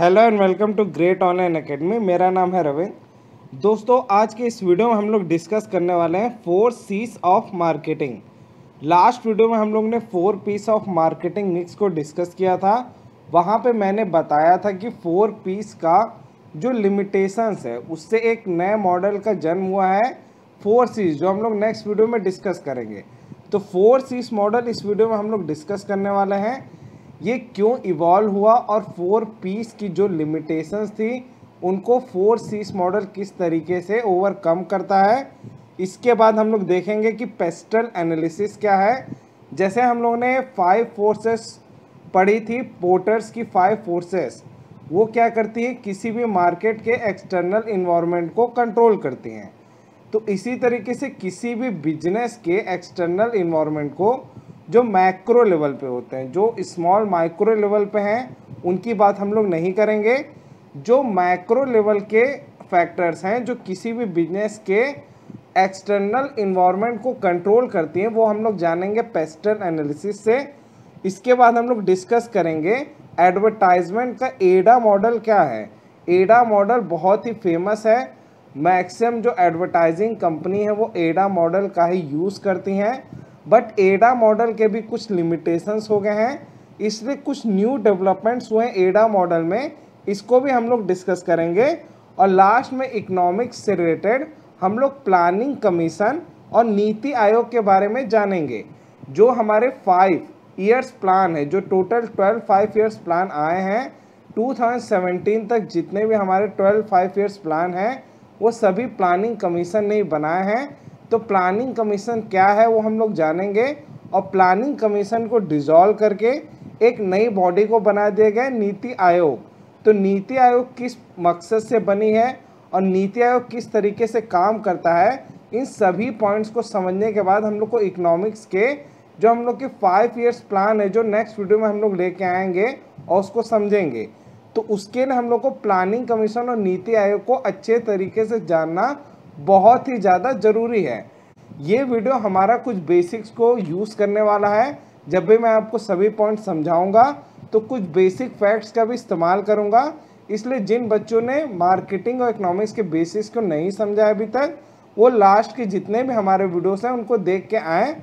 hello and welcome to great online academy मेरा नाम है रविंद्र दोस्तों आज के इस वीडियो में हम लोग डिस्कस करने वाले हैं four Cs of marketing last video में हम लोग ने four Ps of marketing mix को डिस्कस किया था वहाँ पे मैंने बताया था कि फोर पीस का जो लिमिटेशंस है उससे एक नए मॉडल का जन्म हुआ है फोर सीज जो हम लोग नेक्स्ट वीडियो में डिस्कस करेंगे तो फोर सीस मॉडल इस वीडियो में हम लोग डिस्कस करने वाले हैं ये क्यों इवॉल्व हुआ और फोर पीस की जो लिमिटेशंस थी उनको फोर सीस मॉडल किस तरीके से ओवरकम करता है इसके बाद हम लोग देखेंगे कि पेस्टल एनालिसिस क्या है जैसे हम लोग ने फाइव फोर्सेस पढ़ी थी पोर्टर्स की फाइव फोर्सेस वो क्या करती है किसी भी मार्केट के एक्सटर्नल इन्वामेंट को कंट्रोल करती हैं तो इसी तरीके से किसी भी बिजनेस के एक्सटर्नल इन्वामेंट को जो मैक्रो लेवल पे होते हैं जो स्मॉल माइक्रो लेवल पे हैं उनकी बात हम लोग नहीं करेंगे जो मैक्रो लेवल के फैक्टर्स हैं जो किसी भी बिजनेस के एक्सटर्नल इन्वामेंट को कंट्रोल करती हैं वो हम लोग जानेंगे पेस्टर एनालिसिस से इसके बाद हम लोग डिस्कस करेंगे एडवर्टाइजमेंट का एडा मॉडल क्या है एडा मॉडल बहुत ही फेमस है मैक्सिमम जो एडवर्टाइजिंग कंपनी है वो एडा मॉडल का ही यूज़ करती हैं बट एडा मॉडल के भी कुछ लिमिटेशंस हो गए हैं इसलिए कुछ न्यू डेवलपमेंट्स हुए हैं एडा मॉडल में इसको भी हम लोग डिस्कस करेंगे और लास्ट में इकोनॉमिक्स से रिलेटेड हम लोग प्लानिंग कमीशन और नीति आयोग के बारे में जानेंगे जो हमारे फाइव ईयर्स प्लान है जो total twelve five years plan आए हैं 2017 तक जितने भी हमारे ट्वेल्व फाइव ईयर्स प्लान हैं वो सभी प्लानिंग कमीशन ने बनाए हैं तो प्लानिंग कमीशन क्या है वो हम लोग जानेंगे और प्लानिंग कमीशन को डिजॉल्व करके एक नई बॉडी को बना दिया गया नीति आयोग तो नीति आयोग किस मकसद से बनी है और नीति आयोग किस तरीके से काम करता है इन सभी पॉइंट्स को समझने के बाद हम लोग को इकोनॉमिक्स के जो हम लोग के फाइव ईयर्स प्लान है जो नेक्स्ट वीडियो में हम लोग लेके आएंगे और उसको समझेंगे तो उसके लिए हम लोग को प्लानिंग कमीशन और नीति आयोग को अच्छे तरीके से जानना बहुत ही ज़्यादा ज़रूरी है ये वीडियो हमारा कुछ बेसिक्स को यूज़ करने वाला है जब भी मैं आपको सभी पॉइंट समझाऊंगा तो कुछ बेसिक फैक्ट्स का भी इस्तेमाल करूंगा इसलिए जिन बच्चों ने मार्केटिंग और इकोनॉमिक्स के बेसिक्स को नहीं समझा अभी तक वो लास्ट के जितने भी हमारे वीडियोस हैं उनको देख के आएँ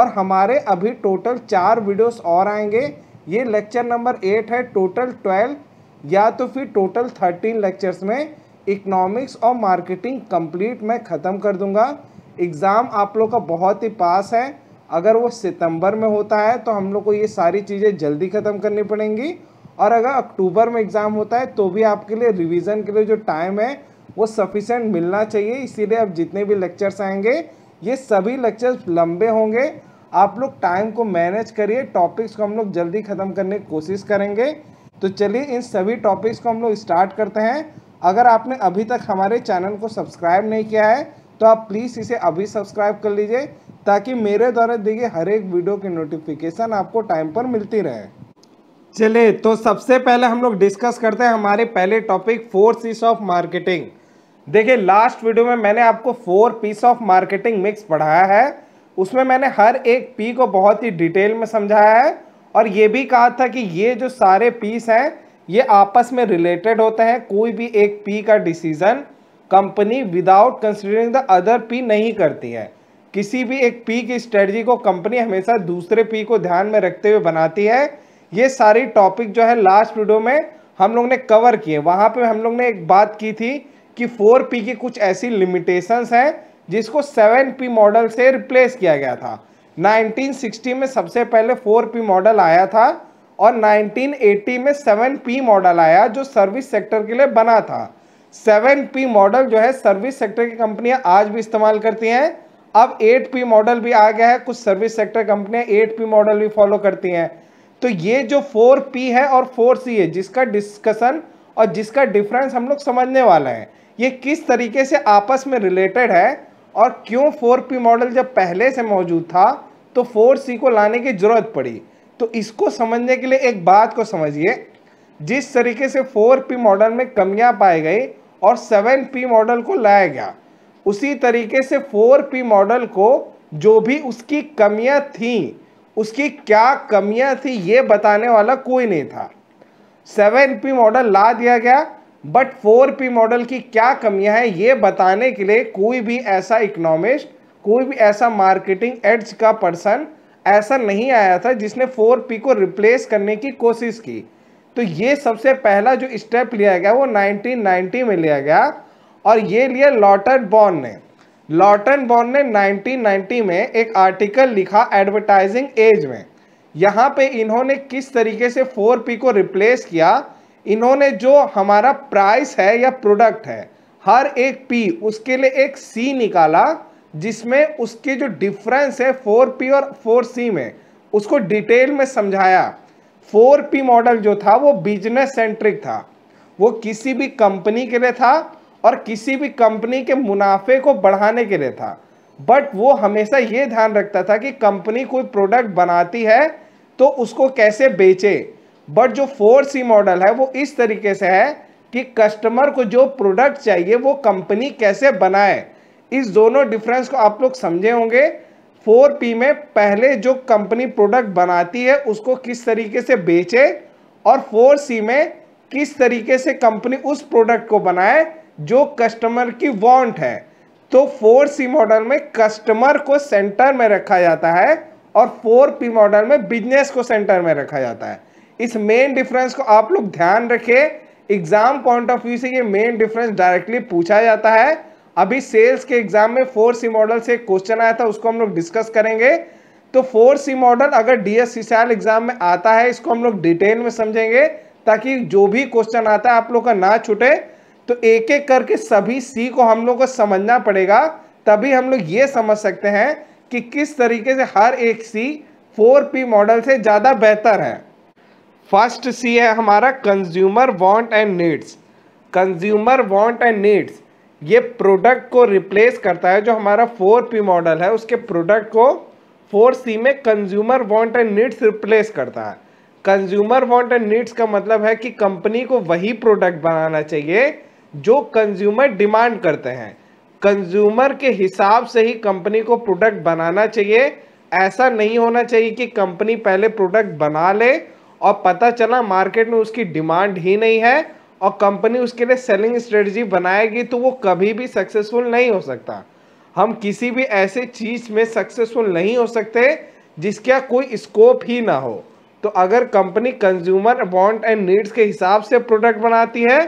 और हमारे अभी टोटल चार वीडियोस और आएंगे ये लेक्चर नंबर एट है टोटल ट्वेल्व या तो फिर टोटल थर्टीन लेक्चर्स में इकोनॉमिक्स और मार्केटिंग कंप्लीट मैं ख़त्म कर दूंगा एग्ज़ाम आप लोग का बहुत ही पास है अगर वो सितंबर में होता है तो हम लोग को ये सारी चीज़ें जल्दी ख़त्म करनी पड़ेंगी और अगर अक्टूबर में एग्ज़ाम होता है तो भी आपके लिए रिविज़न के लिए जो टाइम है वो सफिशेंट मिलना चाहिए इसीलिए अब जितने भी लेक्चर्स आएंगे ये सभी लेक्चर्स लंबे होंगे आप लोग टाइम को मैनेज करिए टॉपिक्स को हम लोग जल्दी ख़त्म करने की कोशिश करेंगे तो चलिए इन सभी टॉपिक्स को हम लोग स्टार्ट करते हैं अगर आपने अभी तक हमारे चैनल को सब्सक्राइब नहीं किया है तो आप प्लीज़ इसे अभी सब्सक्राइब कर लीजिए ताकि मेरे द्वारा दी गई हर एक वीडियो की नोटिफिकेशन आपको टाइम पर मिलती रहे चलिए तो सबसे पहले हम लोग डिस्कस करते हैं हमारे पहले topic four Cs of marketing देखिए लास्ट वीडियो में मैंने आपको four Ps of marketing mix पढ़ाया है उसमें मैंने हर एक पी को बहुत ही डिटेल में समझाया है और ये भी कहा था कि ये जो सारे पीस हैं ये आपस में रिलेटेड होते हैं कोई भी एक पी का decision company without considering the other P नहीं करती है किसी भी एक पी की स्ट्रेटजी को कंपनी हमेशा दूसरे पी को ध्यान में रखते हुए बनाती है ये सारी टॉपिक जो है लास्ट वीडियो में हम लोग ने कवर किए वहाँ पे हम लोग ने एक बात की थी कि फोर पी की कुछ ऐसी लिमिटेशंस हैं जिसको सेवन पी मॉडल से रिप्लेस किया गया था 1960 में सबसे पहले फोर पी मॉडल आया था और 1980 में 7P मॉडल आया जो सर्विस सेक्टर के लिए बना था 7P मॉडल जो है सर्विस सेक्टर की कंपनियां आज भी इस्तेमाल करती हैं अब 8P मॉडल भी आ गया है कुछ सर्विस सेक्टर कंपनियां 8P मॉडल भी फॉलो करती हैं तो ये जो 4P है और 4C है जिसका डिस्कशन और जिसका डिफरेंस हम लोग समझने वाले हैं ये किस तरीके से आपस में रिलेटेड है और क्यों 4P मॉडल जब पहले से मौजूद था तो 4C को लाने की ज़रूरत पड़ी तो इसको समझने के लिए एक बात को समझिए जिस तरीके से फोर पी मॉडल में कमियां पाई गई और सेवन पी मॉडल को लाया गया उसी तरीके से फोर पी मॉडल को जो भी उसकी कमियां थी उसकी क्या कमियां थी ये बताने वाला कोई नहीं था सेवन पी मॉडल ला दिया गया बट फोर पी मॉडल की क्या कमियां हैं ये बताने के लिए कोई भी ऐसा इकोनॉमिस्ट कोई भी ऐसा मार्केटिंग एड्स का पर्सन ऐसा नहीं आया था जिसने फोर पी को रिप्लेस करने की कोशिश की तो ये सबसे पहला जो स्टेप लिया गया वो 1990 में लिया गया और ये लिया लॉटन बॉन ने लॉटन बॉन ने 1990 में एक आर्टिकल लिखा एडवर्टाइजिंग एज में यहाँ पे इन्होंने किस तरीके से फोर पी को रिप्लेस किया इन्होंने जो हमारा प्राइस है या प्रोडक्ट है हर एक पी उसके लिए एक सी निकाला जिसमें उसकी जो डिफरेंस है फोर पी और फोर सी में उसको डिटेल में समझाया फोर पी मॉडल जो था वो बिजनेस सेंट्रिक था वो किसी भी कंपनी के लिए था और किसी भी कंपनी के मुनाफे को बढ़ाने के लिए था बट वो हमेशा ये ध्यान रखता था कि कंपनी कोई प्रोडक्ट बनाती है तो उसको कैसे बेचे बट जो फोर सी मॉडल है वो इस तरीके से है कि कस्टमर को जो प्रोडक्ट चाहिए वो कंपनी कैसे बनाए इस दोनों डिफरेंस को आप लोग समझे होंगे फोर पी में पहले जो कंपनी प्रोडक्ट बनाती है उसको किस तरीके से बेचे और फोर सी में किस तरीके से कंपनी उस प्रोडक्ट को बनाए जो कस्टमर की वांट है तो फोर सी मॉडल में कस्टमर को सेंटर में रखा जाता है और फोर पी मॉडल में बिजनेस को सेंटर में रखा जाता है इस मेन डिफरेंस को आप लोग ध्यान रखें एग्जाम पॉइंट ऑफ व्यू से ये मेन डिफरेंस डायरेक्टली पूछा जाता है अभी सेल्स के एग्जाम में फोर सी मॉडल से क्वेश्चन आया था उसको हम लोग डिस्कस करेंगे तो फोर सी मॉडल अगर डी एस एग्जाम में आता है इसको हम लोग डिटेल में समझेंगे ताकि जो भी क्वेश्चन आता है आप लोग का ना छूटे तो एक एक करके सभी सी को हम लोग को समझना पड़ेगा तभी हम लोग ये समझ सकते हैं कि किस तरीके से हर एक सी फोर पी मॉडल से ज़्यादा बेहतर है फर्स्ट सी है हमारा consumer want and needs consumer want and needs ये प्रोडक्ट को रिप्लेस करता है जो हमारा फोर पी मॉडल है उसके प्रोडक्ट को फोर सी में consumer want and needs replace करता है कंज्यूमर वांट एंड नीड्स का मतलब है कि कंपनी को वही प्रोडक्ट बनाना चाहिए जो कंज्यूमर डिमांड करते हैं कंज्यूमर के हिसाब से ही कंपनी को प्रोडक्ट बनाना चाहिए ऐसा नहीं होना चाहिए कि कंपनी पहले प्रोडक्ट बना ले और पता चला मार्केट में उसकी डिमांड ही नहीं है और कंपनी उसके लिए सेलिंग स्ट्रेटजी बनाएगी तो वो कभी भी सक्सेसफुल नहीं हो सकता हम किसी भी ऐसे चीज़ में सक्सेसफुल नहीं हो सकते जिसका कोई स्कोप ही ना हो तो अगर company consumer want and needs के हिसाब से प्रोडक्ट बनाती है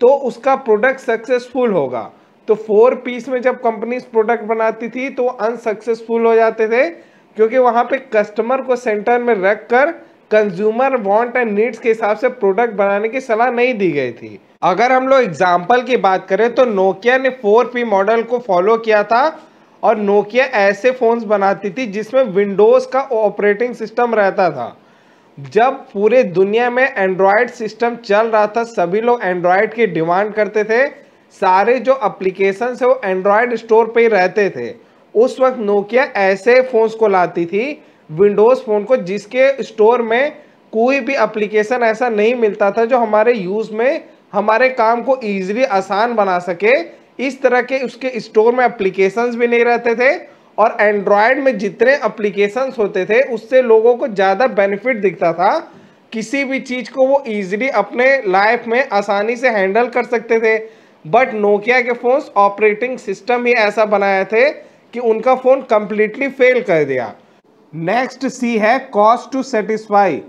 तो उसका प्रोडक्ट सक्सेसफुल होगा तो फोर पीस में जब कंपनी प्रोडक्ट बनाती थी तो अनसक्सेसफुल हो जाते थे क्योंकि वहाँ पे कस्टमर को सेंटर में रख कर कंज्यूमर वांट एंड नीड्स के हिसाब से प्रोडक्ट बनाने की सलाह नहीं दी गई थी अगर हम लोग एग्जाम्पल की बात करें तो नोकिया ने फोर पी मॉडल को फॉलो किया था और नोकिया ऐसे फ़ोन्स बनाती थी जिसमें विंडोज़ का ऑपरेटिंग सिस्टम रहता था जब पूरे दुनिया में एंड्रॉयड सिस्टम चल रहा था सभी लोग एंड्रॉयड की डिमांड करते थे सारे जो अप्लीकेशन है वो एंड्रॉयड स्टोर पे ही रहते थे उस वक्त नोकिया ऐसे फ़ोन्स को लाती थी विंडोज़ फ़ोन को जिसके स्टोर में कोई भी एप्लीकेशन ऐसा नहीं मिलता था जो हमारे यूज़ में हमारे काम को ईजिली आसान बना सके इस तरह के उसके स्टोर में एप्लीकेशंस भी नहीं रहते थे और एंड्रॉयड में जितने एप्लीकेशंस होते थे उससे लोगों को ज़्यादा बेनिफिट दिखता था किसी भी चीज़ को वो ईजिली अपने लाइफ में आसानी से हैंडल कर सकते थे बट नोकिया के फ़ोन्स ऑपरेटिंग सिस्टम ही ऐसा बनाए थे कि उनका फ़ोन कम्प्लीटली फेल कर दिया नेक्स्ट सी है कॉस्ट टू सेटिस्फाई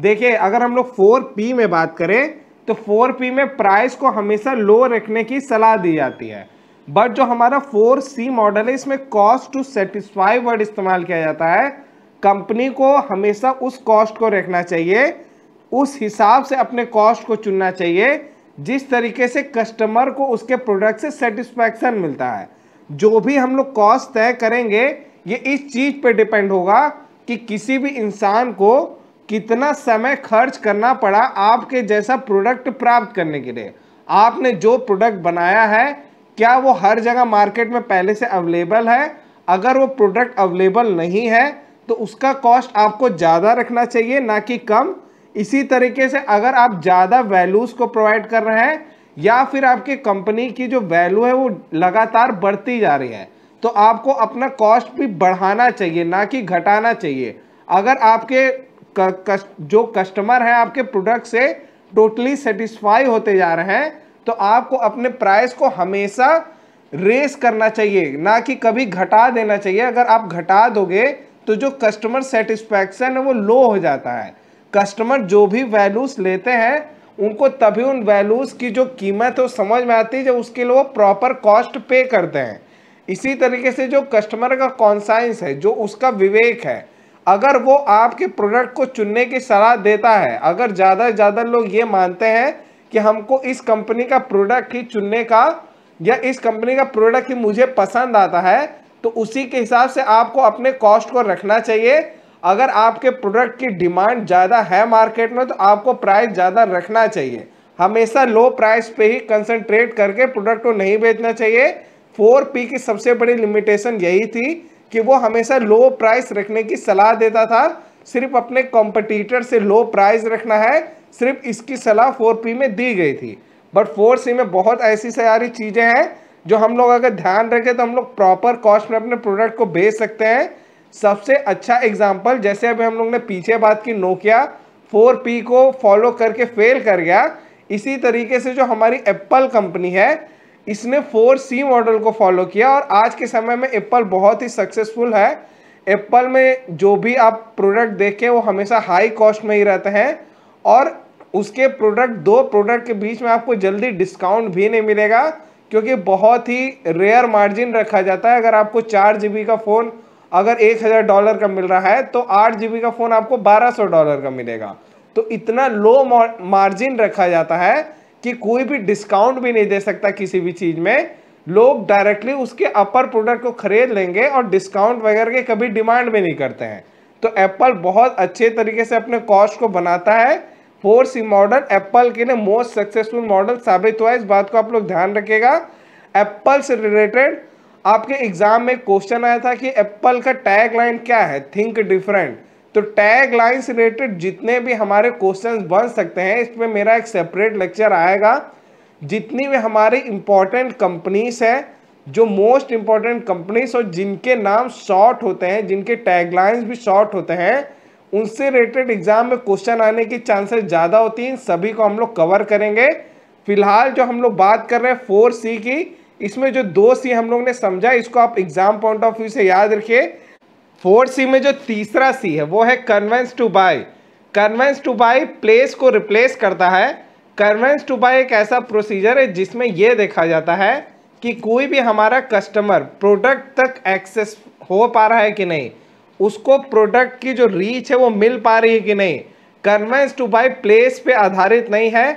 देखिए अगर हम लोग फोर पी में बात करें तो फोर पी में प्राइस को हमेशा लो रखने की सलाह दी जाती है बट जो हमारा फोर सी मॉडल है इसमें कॉस्ट टू सेटिस्फाई वर्ड इस्तेमाल किया जाता है कंपनी को हमेशा उस कॉस्ट को रखना चाहिए उस हिसाब से अपने कॉस्ट को चुनना चाहिए जिस तरीके से कस्टमर को उसके प्रोडक्ट से सेटिस्फैक्शन मिलता है जो भी हम लोग कॉस्ट तय करेंगे ये इस चीज़ पे डिपेंड होगा कि किसी भी इंसान को कितना समय खर्च करना पड़ा आपके जैसा प्रोडक्ट प्राप्त करने के लिए आपने जो प्रोडक्ट बनाया है क्या वो हर जगह मार्केट में पहले से अवेलेबल है अगर वो प्रोडक्ट अवेलेबल नहीं है तो उसका कॉस्ट आपको ज़्यादा रखना चाहिए ना कि कम इसी तरीके से अगर आप ज़्यादा वैल्यूज़ को प्रोवाइड कर रहे हैं या फिर आपकी कंपनी की जो वैल्यू है वो लगातार बढ़ती जा रही है तो आपको अपना कॉस्ट भी बढ़ाना चाहिए ना कि घटाना चाहिए अगर आपके जो कस्टमर हैं आपके प्रोडक्ट से टोटली सेटिस्फाई होते जा रहे हैं तो आपको अपने प्राइस को हमेशा रेस करना चाहिए ना कि कभी घटा देना चाहिए अगर आप घटा दोगे तो जो कस्टमर सेटिस्फैक्शन है वो लो हो जाता है कस्टमर जो भी वैल्यूज़ लेते हैं उनको तभी उन वैल्यूज़ की जो कीमत है वो समझ में आती है जब उसके लिए वो प्रॉपर कॉस्ट पे करते हैं इसी तरीके से जो कस्टमर का कॉन्साइंस है जो उसका विवेक है अगर वो आपके प्रोडक्ट को चुनने की सलाह देता है अगर ज़्यादा से ज़्यादा लोग ये मानते हैं कि हमको इस कंपनी का प्रोडक्ट ही चुनने का या इस कंपनी का प्रोडक्ट ही मुझे पसंद आता है तो उसी के हिसाब से आपको अपने कॉस्ट को रखना चाहिए अगर आपके प्रोडक्ट की डिमांड ज़्यादा है मार्केट में तो आपको प्राइस ज़्यादा रखना चाहिए हमेशा लो प्राइस पे ही कंसंट्रेट करके प्रोडक्ट को नहीं बेचना चाहिए फोर पी की सबसे बड़ी लिमिटेशन यही थी कि वो हमेशा लो प्राइस रखने की सलाह देता था सिर्फ अपने कॉम्पिटिटर से लो प्राइस रखना है सिर्फ इसकी सलाह फोर पी में दी गई थी बट फोर सी में बहुत ऐसी सारी चीज़ें हैं जो हम लोग अगर ध्यान रखें तो हम लोग प्रॉपर कॉस्ट में अपने प्रोडक्ट को बेच सकते हैं सबसे अच्छा एग्जाम्पल जैसे अभी हम लोग ने पीछे बात की नोकिया फोर पी को फॉलो करके फेल कर गया इसी तरीके से जो हमारी एप्पल कंपनी है इसने फोर सी मॉडल को फॉलो किया और आज के समय में एप्पल बहुत ही सक्सेसफुल है एप्पल में जो भी आप प्रोडक्ट देखें वो हमेशा हाई कॉस्ट में ही रहते हैं और उसके प्रोडक्ट दो प्रोडक्ट के बीच में आपको जल्दी डिस्काउंट भी नहीं मिलेगा क्योंकि बहुत ही रेयर मार्जिन रखा जाता है अगर आपको चार जी का फ़ोन अगर एक हज़ार डॉलर का मिल रहा है तो आठ जी का फ़ोन आपको बारह सौ डॉलर का मिलेगा तो इतना लो मार्जिन रखा जाता है कि कोई भी डिस्काउंट भी नहीं दे सकता किसी भी चीज़ में लोग डायरेक्टली उसके अपर प्रोडक्ट को खरीद लेंगे और डिस्काउंट वगैरह के कभी डिमांड भी नहीं करते हैं तो एप्पल बहुत अच्छे तरीके से अपने कॉस्ट को बनाता है फोर सी मॉडल एप्पल के लिए मोस्ट सक्सेसफुल मॉडल साबित हुआ इस बात को आप लोग ध्यान रखिएगा एप्पल से रिलेटेड आपके एग्जाम में क्वेश्चन आया था कि एप्पल का टैग लाइन क्या है थिंक डिफरेंट तो टैग लाइन से रिलेटेड जितने भी हमारे क्वेश्चन बन सकते हैं इस पर मेरा एक सेपरेट लेक्चर आएगा जितनी भी हमारी इम्पोर्टेंट कंपनीज हैं जो मोस्ट इम्पॉर्टेंट कंपनीज और जिनके नाम शॉर्ट होते हैं जिनके टैगलाइंस भी शॉर्ट होते हैं उनसे रिलेटेड एग्जाम में क्वेश्चन आने की चांसेस ज़्यादा होती हैं सभी को हम लोग कवर करेंगे फिलहाल जो हम लोग बात कर रहे हैं फोर सी की इसमें जो दो सी हम लोग ने समझा इसको आप एग्जाम पॉइंट ऑफ व्यू से याद रखिए फोर सी में जो तीसरा सी है वो है convenience to buy convenience to buy place को रिप्लेस करता है कन्वेंस टू बाय एक ऐसा प्रोसीजर है जिसमें यह देखा जाता है कि कोई भी हमारा कस्टमर प्रोडक्ट तक एक्सेस हो पा रहा है कि नहीं उसको प्रोडक्ट की जो रीच है वो मिल पा रही है कि नहीं कन्वेंस टू बाय प्लेस पे आधारित नहीं है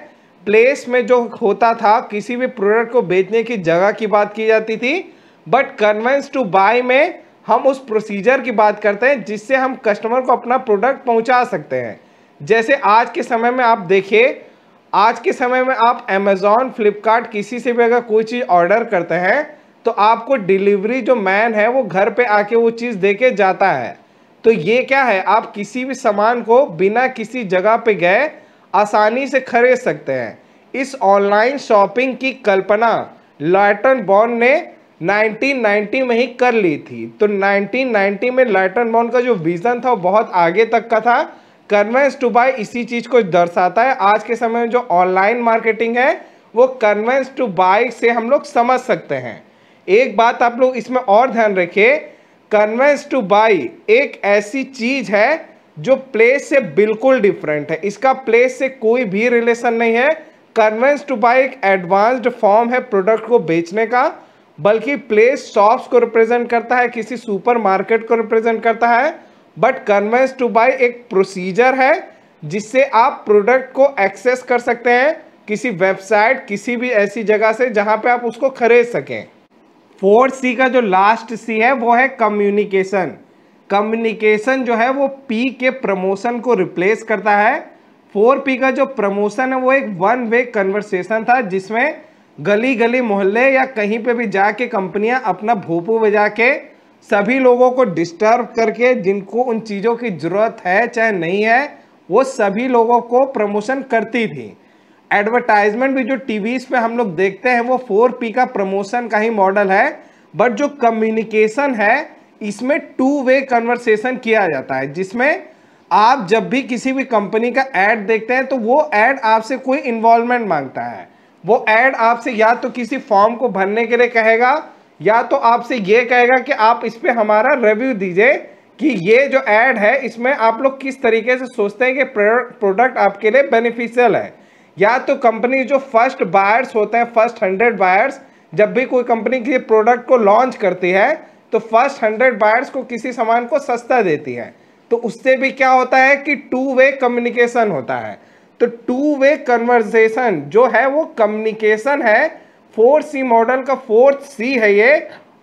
प्लेस में जो होता था किसी भी प्रोडक्ट को बेचने की जगह की बात की जाती थी बट कन्वेंस टू बाय में हम उस प्रोसीजर की बात करते हैं जिससे हम कस्टमर को अपना प्रोडक्ट पहुंचा सकते हैं जैसे आज के समय में आप देखिए आज के समय में आप अमेजोन फ्लिपकार्ट किसी से भी अगर कोई चीज़ ऑर्डर करते हैं तो आपको डिलीवरी जो मैन है वो घर पे आके वो चीज़ दे के जाता है तो ये क्या है आप किसी भी सामान को बिना किसी जगह पे गए आसानी से खरीद सकते हैं इस ऑनलाइन शॉपिंग की कल्पना लॉटन बॉर्न ने 1990 में ही कर ली थी तो 1990 में लाइटन बॉन का जो विज़न था वो बहुत आगे तक का था कन्वेंस टू बाय इसी चीज़ को दर्शाता है आज के समय में जो ऑनलाइन मार्केटिंग है वो कन्वेंस टू बाय से हम लोग समझ सकते हैं एक बात आप लोग इसमें और ध्यान रखिए कन्वेंस टू बाई एक ऐसी चीज़ है जो प्लेस से बिल्कुल डिफरेंट है इसका प्लेस से कोई भी रिलेशन नहीं है कन्वेंस टू बाई एक एडवांस्ड फॉर्म है प्रोडक्ट को बेचने का बल्कि प्लेस शॉप्स को रिप्रेजेंट करता है किसी सुपरमार्केट को रिप्रेजेंट करता है बट कन्वेंस टू बाय एक प्रोसीजर है जिससे आप प्रोडक्ट को एक्सेस कर सकते हैं किसी वेबसाइट किसी भी ऐसी जगह से जहां पे आप उसको खरीद सकें फोर्थ सी का जो लास्ट सी है वो है कम्युनिकेशन कम्युनिकेशन जो है वो पी के प्रमोशन को रिप्लेस करता है फोर पी का जो प्रमोशन है वो एक वन वे कन्वर्सेशन था जिसमें गली गली मोहल्ले या कहीं पे भी जाके कंपनियां अपना भोपू बजा के सभी लोगों को डिस्टर्ब करके जिनको उन चीज़ों की ज़रूरत है चाहे नहीं है वो सभी लोगों को प्रमोशन करती थी एडवर्टाइजमेंट भी जो टीवीज़ पे हम लोग देखते हैं वो फोर पी का प्रमोशन का ही मॉडल है बट जो कम्युनिकेशन है इसमें टू वे कन्वर्सेशन किया जाता है जिसमें आप जब भी किसी भी कंपनी का एड देखते हैं तो वो ऐड आपसे कोई इन्वॉल्वमेंट मांगता है वो ऐड आपसे या तो किसी फॉर्म को भरने के लिए कहेगा या तो आपसे ये कहेगा कि आप इस पर हमारा रिव्यू दीजिए कि ये जो ऐड है इसमें आप लोग किस तरीके से सोचते हैं कि प्रोडक्ट आपके लिए बेनिफिशियल है या तो कंपनी जो फर्स्ट बायर्स होते हैं फर्स्ट हंड्रेड बायर्स जब भी कोई कंपनी के प्रोडक्ट को लॉन्च करती है तो फर्स्ट हंड्रेड बायर्स को किसी सामान को सस्ता देती है तो उससे भी क्या होता है कि टू वे कम्युनिकेशन होता है तो टू वे कन्वर्जेशन जो है वो कम्युनिकेशन है फोर सी मॉडल का फोर्थ सी है ये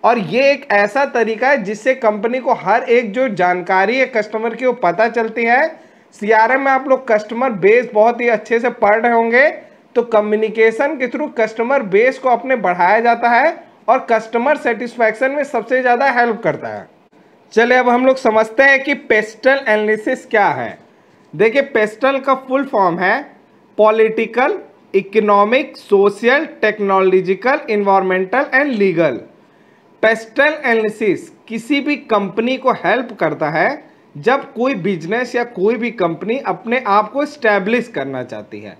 और ये एक ऐसा तरीका है जिससे कंपनी को हर एक जो जानकारी है कस्टमर की वो पता चलती है सीआरएम में आप लोग कस्टमर बेस बहुत ही अच्छे से पढ़ रहे होंगे तो कम्युनिकेशन के थ्रू कस्टमर बेस को अपने बढ़ाया जाता है और कस्टमर सेटिस्फैक्शन में सबसे ज़्यादा हेल्प करता है चले अब हम लोग समझते हैं कि पेस्टल एनालिसिस क्या है देखिए पेस्टल का फुल फॉर्म है political economic social technological environmental and legal PESTEL analysis किसी भी कंपनी को हेल्प करता है जब कोई बिजनेस या कोई भी कंपनी अपने आप को स्टैब्लिश करना चाहती है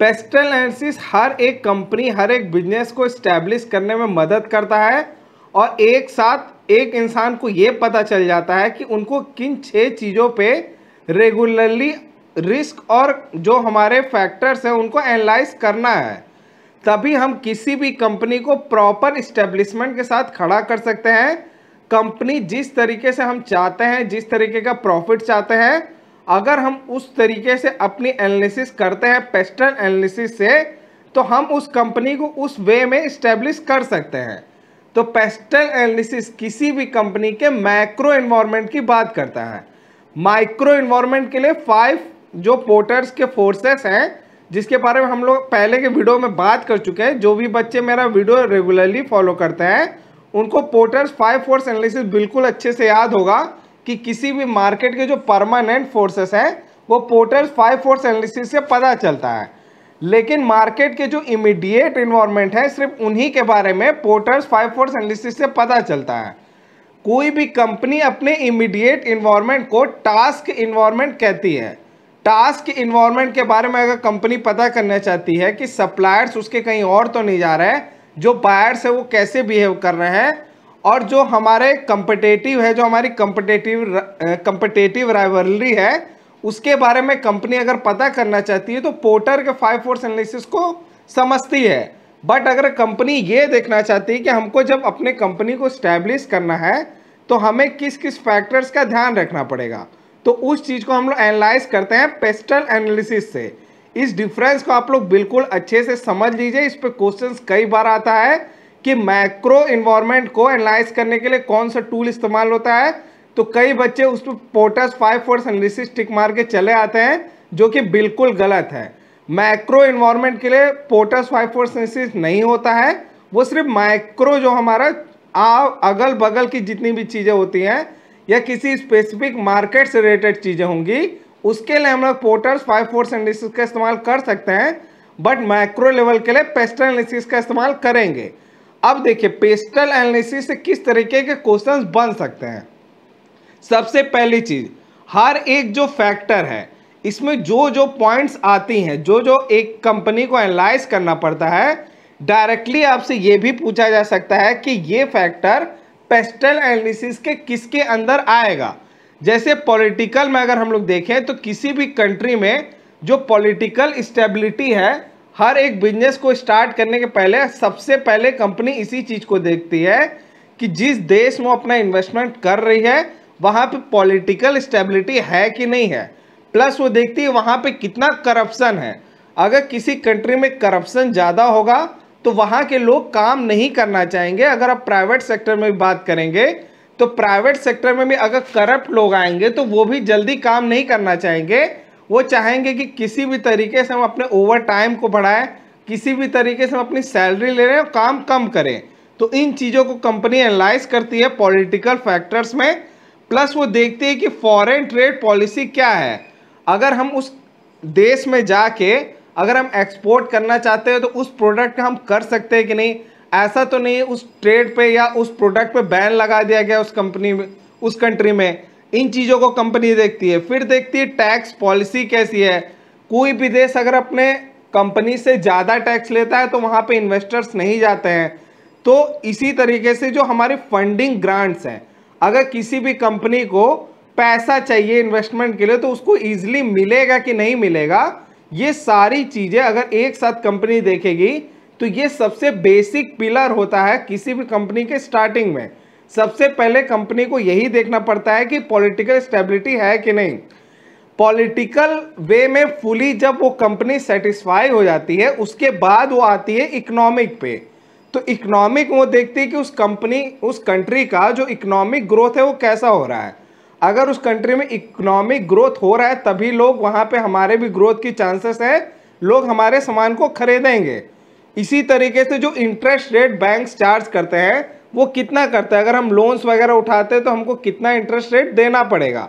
पेस्टल एनालिसिस हर एक कंपनी हर एक बिजनेस को इस्टेब्लिश करने में मदद करता है और एक साथ एक इंसान को ये पता चल जाता है कि उनको किन छः चीज़ों पर रेगुलरली रिस्क और जो हमारे फैक्टर्स हैं उनको एनालाइज करना है तभी हम किसी भी कंपनी को प्रॉपर इस्टेब्लिशमेंट के साथ खड़ा कर सकते हैं कंपनी जिस तरीके से हम चाहते हैं जिस तरीके का प्रॉफिट चाहते हैं अगर हम उस तरीके से अपनी एनालिसिस करते हैं पेस्टर्न एनालिसिस से तो हम उस कंपनी को उस वे में इस्टेब्लिश कर सकते हैं तो पेस्टल एनालिसिस किसी भी कंपनी के मैक्रो इन्वायरमेंट की बात करता है माइक्रो इन्वायरमेंट के लिए फाइव जो पोर्टर्स के फोर्सेस हैं जिसके बारे में हम लोग पहले के वीडियो में बात कर चुके हैं जो भी बच्चे मेरा वीडियो रेगुलरली फॉलो करते हैं उनको पोर्टर्स फाइव फोर्स एनालिसिस बिल्कुल अच्छे से याद होगा कि किसी भी मार्केट के जो परमानेंट फोर्सेस हैं वो पोर्टर्स फाइव फोर्स एनालिसिस से पता चलता है लेकिन मार्केट के जो इमीडिएट इन्वायरमेंट है सिर्फ उन्हीं के बारे में पोर्टर्स फाइव फोर्स एनालिसिस से पता चलता है कोई भी कंपनी अपने इमीडिएट इन्वायरमेंट को टास्क इन्वायरमेंट कहती है टास्क इन्वायरमेंट के बारे में अगर कंपनी पता करना चाहती है कि सप्लायर्स उसके कहीं और तो नहीं जा रहे हैं जो बायर्स है वो कैसे बिहेव कर रहे हैं और जो हमारे कंपटेटिव है जो हमारी कंपटेटिव कंपटेटिव राइवलरी है उसके बारे में कंपनी अगर पता करना चाहती है तो पोर्टर के फाइव फोर्स एनालिसिस को समझती है बट अगर कंपनी ये देखना चाहती है कि हमको जब अपने कंपनी को स्टैब्लिश करना है तो हमें किस किस फैक्टर्स का ध्यान रखना पड़ेगा तो उस चीज़ को हम लोग एनालाइज करते हैं पेस्टल एनालिसिस से इस डिफरेंस को आप लोग बिल्कुल अच्छे से समझ लीजिए इस पर क्वेश्चन कई बार आता है कि मैक्रो इन्वायरमेंट को एनालाइज करने के लिए कौन सा टूल इस्तेमाल होता है तो कई बच्चे उस पर Porter's five force analysis tick मार के चले आते हैं जो कि बिल्कुल गलत है मैक्रो इन्वायरमेंट के लिए पोटस फाइफोसेंसिस नहीं होता है वो सिर्फ माइक्रो जो हमारा आ अगल बगल की जितनी भी चीज़ें होती हैं या किसी स्पेसिफिक मार्केट से रिलेटेड चीज़ें होंगी उसके लिए हम लोग पोटर्स फाइव फोर्स एनालिसिस का इस्तेमाल कर सकते हैं बट माइक्रो लेवल के लिए पेस्टल एनालिसिस का इस्तेमाल करेंगे अब देखिए पेस्टल एनालिसिस से किस तरीके के क्वेश्चन बन सकते हैं सबसे पहली चीज़ हर एक जो फैक्टर है इसमें जो जो पॉइंट्स आती हैं जो जो एक कंपनी को एनालाइज करना पड़ता है डायरेक्टली आपसे ये भी पूछा जा सकता है कि ये फैक्टर पेस्टल एनालिसिस के किसके अंदर आएगा जैसे पॉलिटिकल में अगर हम लोग देखें तो किसी भी कंट्री में जो पॉलिटिकल स्टेबिलिटी है हर एक बिजनेस को स्टार्ट करने के पहले सबसे पहले कंपनी इसी चीज़ को देखती है कि जिस देश में अपना इन्वेस्टमेंट कर रही है वहाँ पे पॉलिटिकल स्टेबिलिटी है कि नहीं है प्लस वो देखती है वहाँ पे कितना करप्शन है अगर किसी कंट्री में करप्शन ज़्यादा होगा तो वहाँ के लोग काम नहीं करना चाहेंगे अगर आप प्राइवेट सेक्टर में भी बात करेंगे तो प्राइवेट सेक्टर में भी अगर करप्ट लोग आएंगे तो वो भी जल्दी काम नहीं करना चाहेंगे वो चाहेंगे कि किसी भी तरीके से हम अपने ओवर टाइम को बढ़ाएं किसी भी तरीके से हम अपनी सैलरी ले रहे हैं और काम कम करें तो इन चीज़ों को कंपनी एनालाइज करती है पॉलिटिकल फैक्टर्स में प्लस वो देखती है कि फॉरेन ट्रेड पॉलिसी क्या है अगर हम उस देश में जाके अगर हम एक्सपोर्ट करना चाहते हैं तो उस प्रोडक्ट का हम कर सकते हैं कि नहीं ऐसा तो नहीं उस ट्रेड पे या उस प्रोडक्ट पे बैन लगा दिया गया उस कंपनी में उस कंट्री में इन चीज़ों को कंपनी देखती है फिर देखती है टैक्स पॉलिसी कैसी है कोई भी देश अगर अपने कंपनी से ज़्यादा टैक्स लेता है तो वहाँ पर इन्वेस्टर्स नहीं जाते हैं तो इसी तरीके से जो हमारे फंडिंग ग्रांट्स हैं अगर किसी भी कंपनी को पैसा चाहिए इन्वेस्टमेंट के लिए तो उसको ईजिली मिलेगा कि नहीं मिलेगा ये सारी चीज़ें अगर एक साथ कंपनी देखेगी तो ये सबसे बेसिक पिलर होता है किसी भी कंपनी के स्टार्टिंग में सबसे पहले कंपनी को यही देखना पड़ता है कि पॉलिटिकल स्टेबिलिटी है कि नहीं पॉलिटिकल वे में फुली जब वो कंपनी सेटिस्फाई हो जाती है उसके बाद वो आती है इकोनॉमिक पे तो इकोनॉमिक वो देखती है कि उस कंपनी उस कंट्री का जो इकोनॉमिक ग्रोथ है वो कैसा हो रहा है अगर उस कंट्री में इकोनॉमिक ग्रोथ हो रहा है तभी लोग वहाँ पे हमारे भी ग्रोथ की चांसेस हैं लोग हमारे सामान को खरीदेंगे इसी तरीके से जो इंटरेस्ट रेट बैंक चार्ज करते हैं वो कितना करते हैं अगर हम लोन्स वगैरह उठाते हैं तो हमको कितना इंटरेस्ट रेट देना पड़ेगा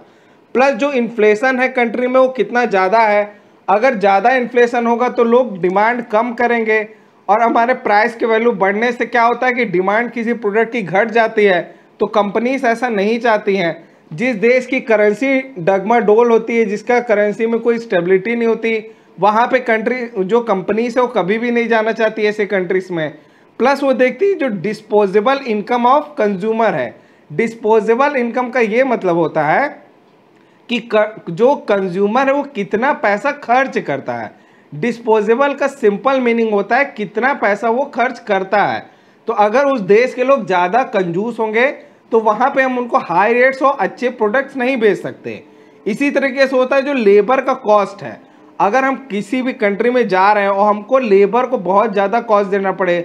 प्लस जो इन्फ्लेशन है कंट्री में वो कितना ज़्यादा है अगर ज़्यादा इन्फ्लेशन होगा तो लोग डिमांड कम करेंगे और हमारे प्राइस के वैल्यू बढ़ने से क्या होता है कि डिमांड किसी प्रोडक्ट की घट जाती है तो कंपनीज ऐसा नहीं चाहती हैं जिस देश की करेंसी डगमा डोल होती है जिसका करेंसी में कोई स्टेबिलिटी नहीं होती वहाँ पे कंट्री जो कंपनीज है वो कभी भी नहीं जाना चाहती ऐसे कंट्रीज़ में प्लस वो देखती है जो डिस्पोजेबल इनकम ऑफ कंज्यूमर है डिस्पोजेबल इनकम का ये मतलब होता है कि कर, जो कंज्यूमर है वो कितना पैसा खर्च करता है डिस्पोजेबल का सिंपल मीनिंग होता है कितना पैसा वो खर्च करता है तो अगर उस देश के लोग ज़्यादा कंजूस होंगे तो वहाँ पे हम उनको हाई रेट्स और अच्छे प्रोडक्ट्स नहीं बेच सकते इसी तरीके से होता है जो लेबर का कॉस्ट है अगर हम किसी भी कंट्री में जा रहे हैं और हमको लेबर को बहुत ज़्यादा कॉस्ट देना पड़े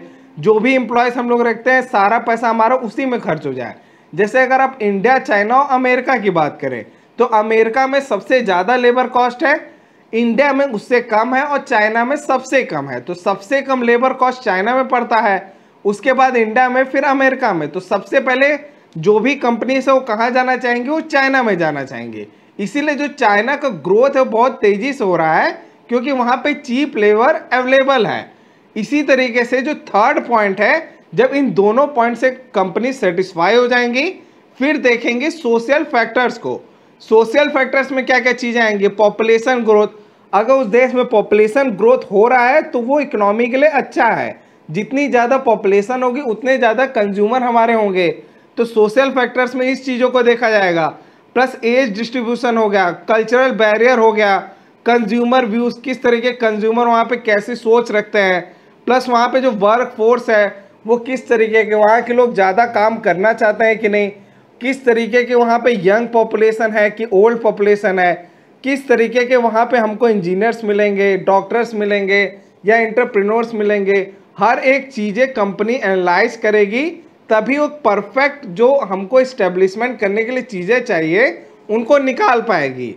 जो भी एम्प्लॉयज़ हम लोग रखते हैं सारा पैसा हमारा उसी में खर्च हो जाए जैसे अगर आप इंडिया चाइना और अमेरिका की बात करें तो अमेरिका में सबसे ज़्यादा लेबर कॉस्ट है इंडिया में उससे कम है और चाइना में सबसे कम है तो सबसे कम लेबर कॉस्ट चाइना में पड़ता है उसके बाद इंडिया में फिर अमेरिका में तो सबसे पहले जो भी कंपनी से वो कहाँ जाना चाहेंगे वो चाइना में जाना चाहेंगे इसीलिए जो चाइना का ग्रोथ है बहुत तेज़ी से हो रहा है क्योंकि वहाँ पे चीप लेबर अवेलेबल है इसी तरीके से जो थर्ड पॉइंट है जब इन दोनों पॉइंट से कंपनी सेटिस्फाई हो जाएंगी फिर देखेंगे सोशल फैक्टर्स को सोशल फैक्टर्स में क्या क्या चीज़ें आएंगी पॉपुलेशन ग्रोथ अगर उस देश में पॉपुलेशन ग्रोथ हो रहा है तो वो इकोनॉमी के लिए अच्छा है जितनी ज़्यादा पॉपुलेशन होगी उतने ज़्यादा कंज्यूमर हमारे होंगे तो सोशल फैक्टर्स में इस चीज़ों को देखा जाएगा प्लस एज डिस्ट्रीब्यूशन हो गया कल्चरल बैरियर हो गया कंज्यूमर व्यूज़ किस तरीके कंज्यूमर वहाँ पे कैसी सोच रखते हैं प्लस वहाँ पे जो वर्क फोर्स है वो किस तरीके के वहाँ के लोग ज़्यादा काम करना चाहते हैं कि नहीं किस तरीके के वहाँ पे यंग पॉपुलेशन है कि ओल्ड पॉपुलेशन है किस तरीके के वहाँ पे हमको इंजीनियर्स मिलेंगे डॉक्टर्स मिलेंगे या इंटरप्रेन्योर्स मिलेंगे हर एक चीज़ें कंपनी एनालाइज करेगी तभी वो परफेक्ट जो हमको इस्टेब्लिशमेंट करने के लिए चीज़ें चाहिए उनको निकाल पाएगी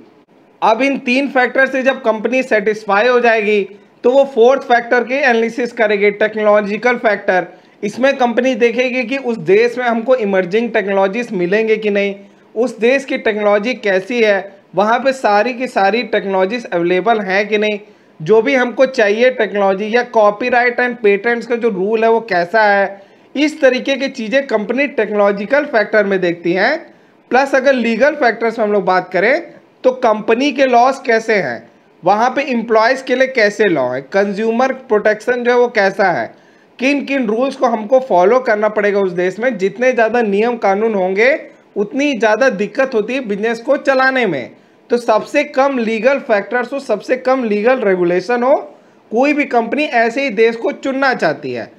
अब इन तीन फैक्टर से जब कंपनी सेटिस्फाई हो जाएगी तो वो फोर्थ फैक्टर के एनालिसिस करेगी टेक्नोलॉजिकल फैक्टर इसमें कंपनी देखेगी कि उस देश में हमको इमर्जिंग टेक्नोलॉजीज मिलेंगे कि नहीं उस देश की टेक्नोलॉजी कैसी है वहाँ पे सारी की सारी टेक्नोलॉजीज अवेलेबल हैं कि नहीं जो भी हमको चाहिए टेक्नोलॉजी या कॉपीराइट एंड पेटेंट्स का जो रूल है वो कैसा है इस तरीके की चीज़ें कंपनी टेक्नोलॉजिकल फैक्टर में देखती हैं प्लस अगर लीगल फैक्टर्स में हम लोग बात करें तो कंपनी के लॉस कैसे हैं वहाँ पे इम्प्लॉयज़ के लिए कैसे लॉ है कंज्यूमर प्रोटेक्शन जो है वो कैसा है किन किन रूल्स को हमको फॉलो करना पड़ेगा उस देश में जितने ज़्यादा नियम कानून होंगे उतनी ज़्यादा दिक्कत होती है बिजनेस को चलाने में तो सबसे कम लीगल फैक्टर्स हो सबसे कम लीगल रेगुलेशन हो कोई भी कंपनी ऐसे ही देश को चुनना चाहती है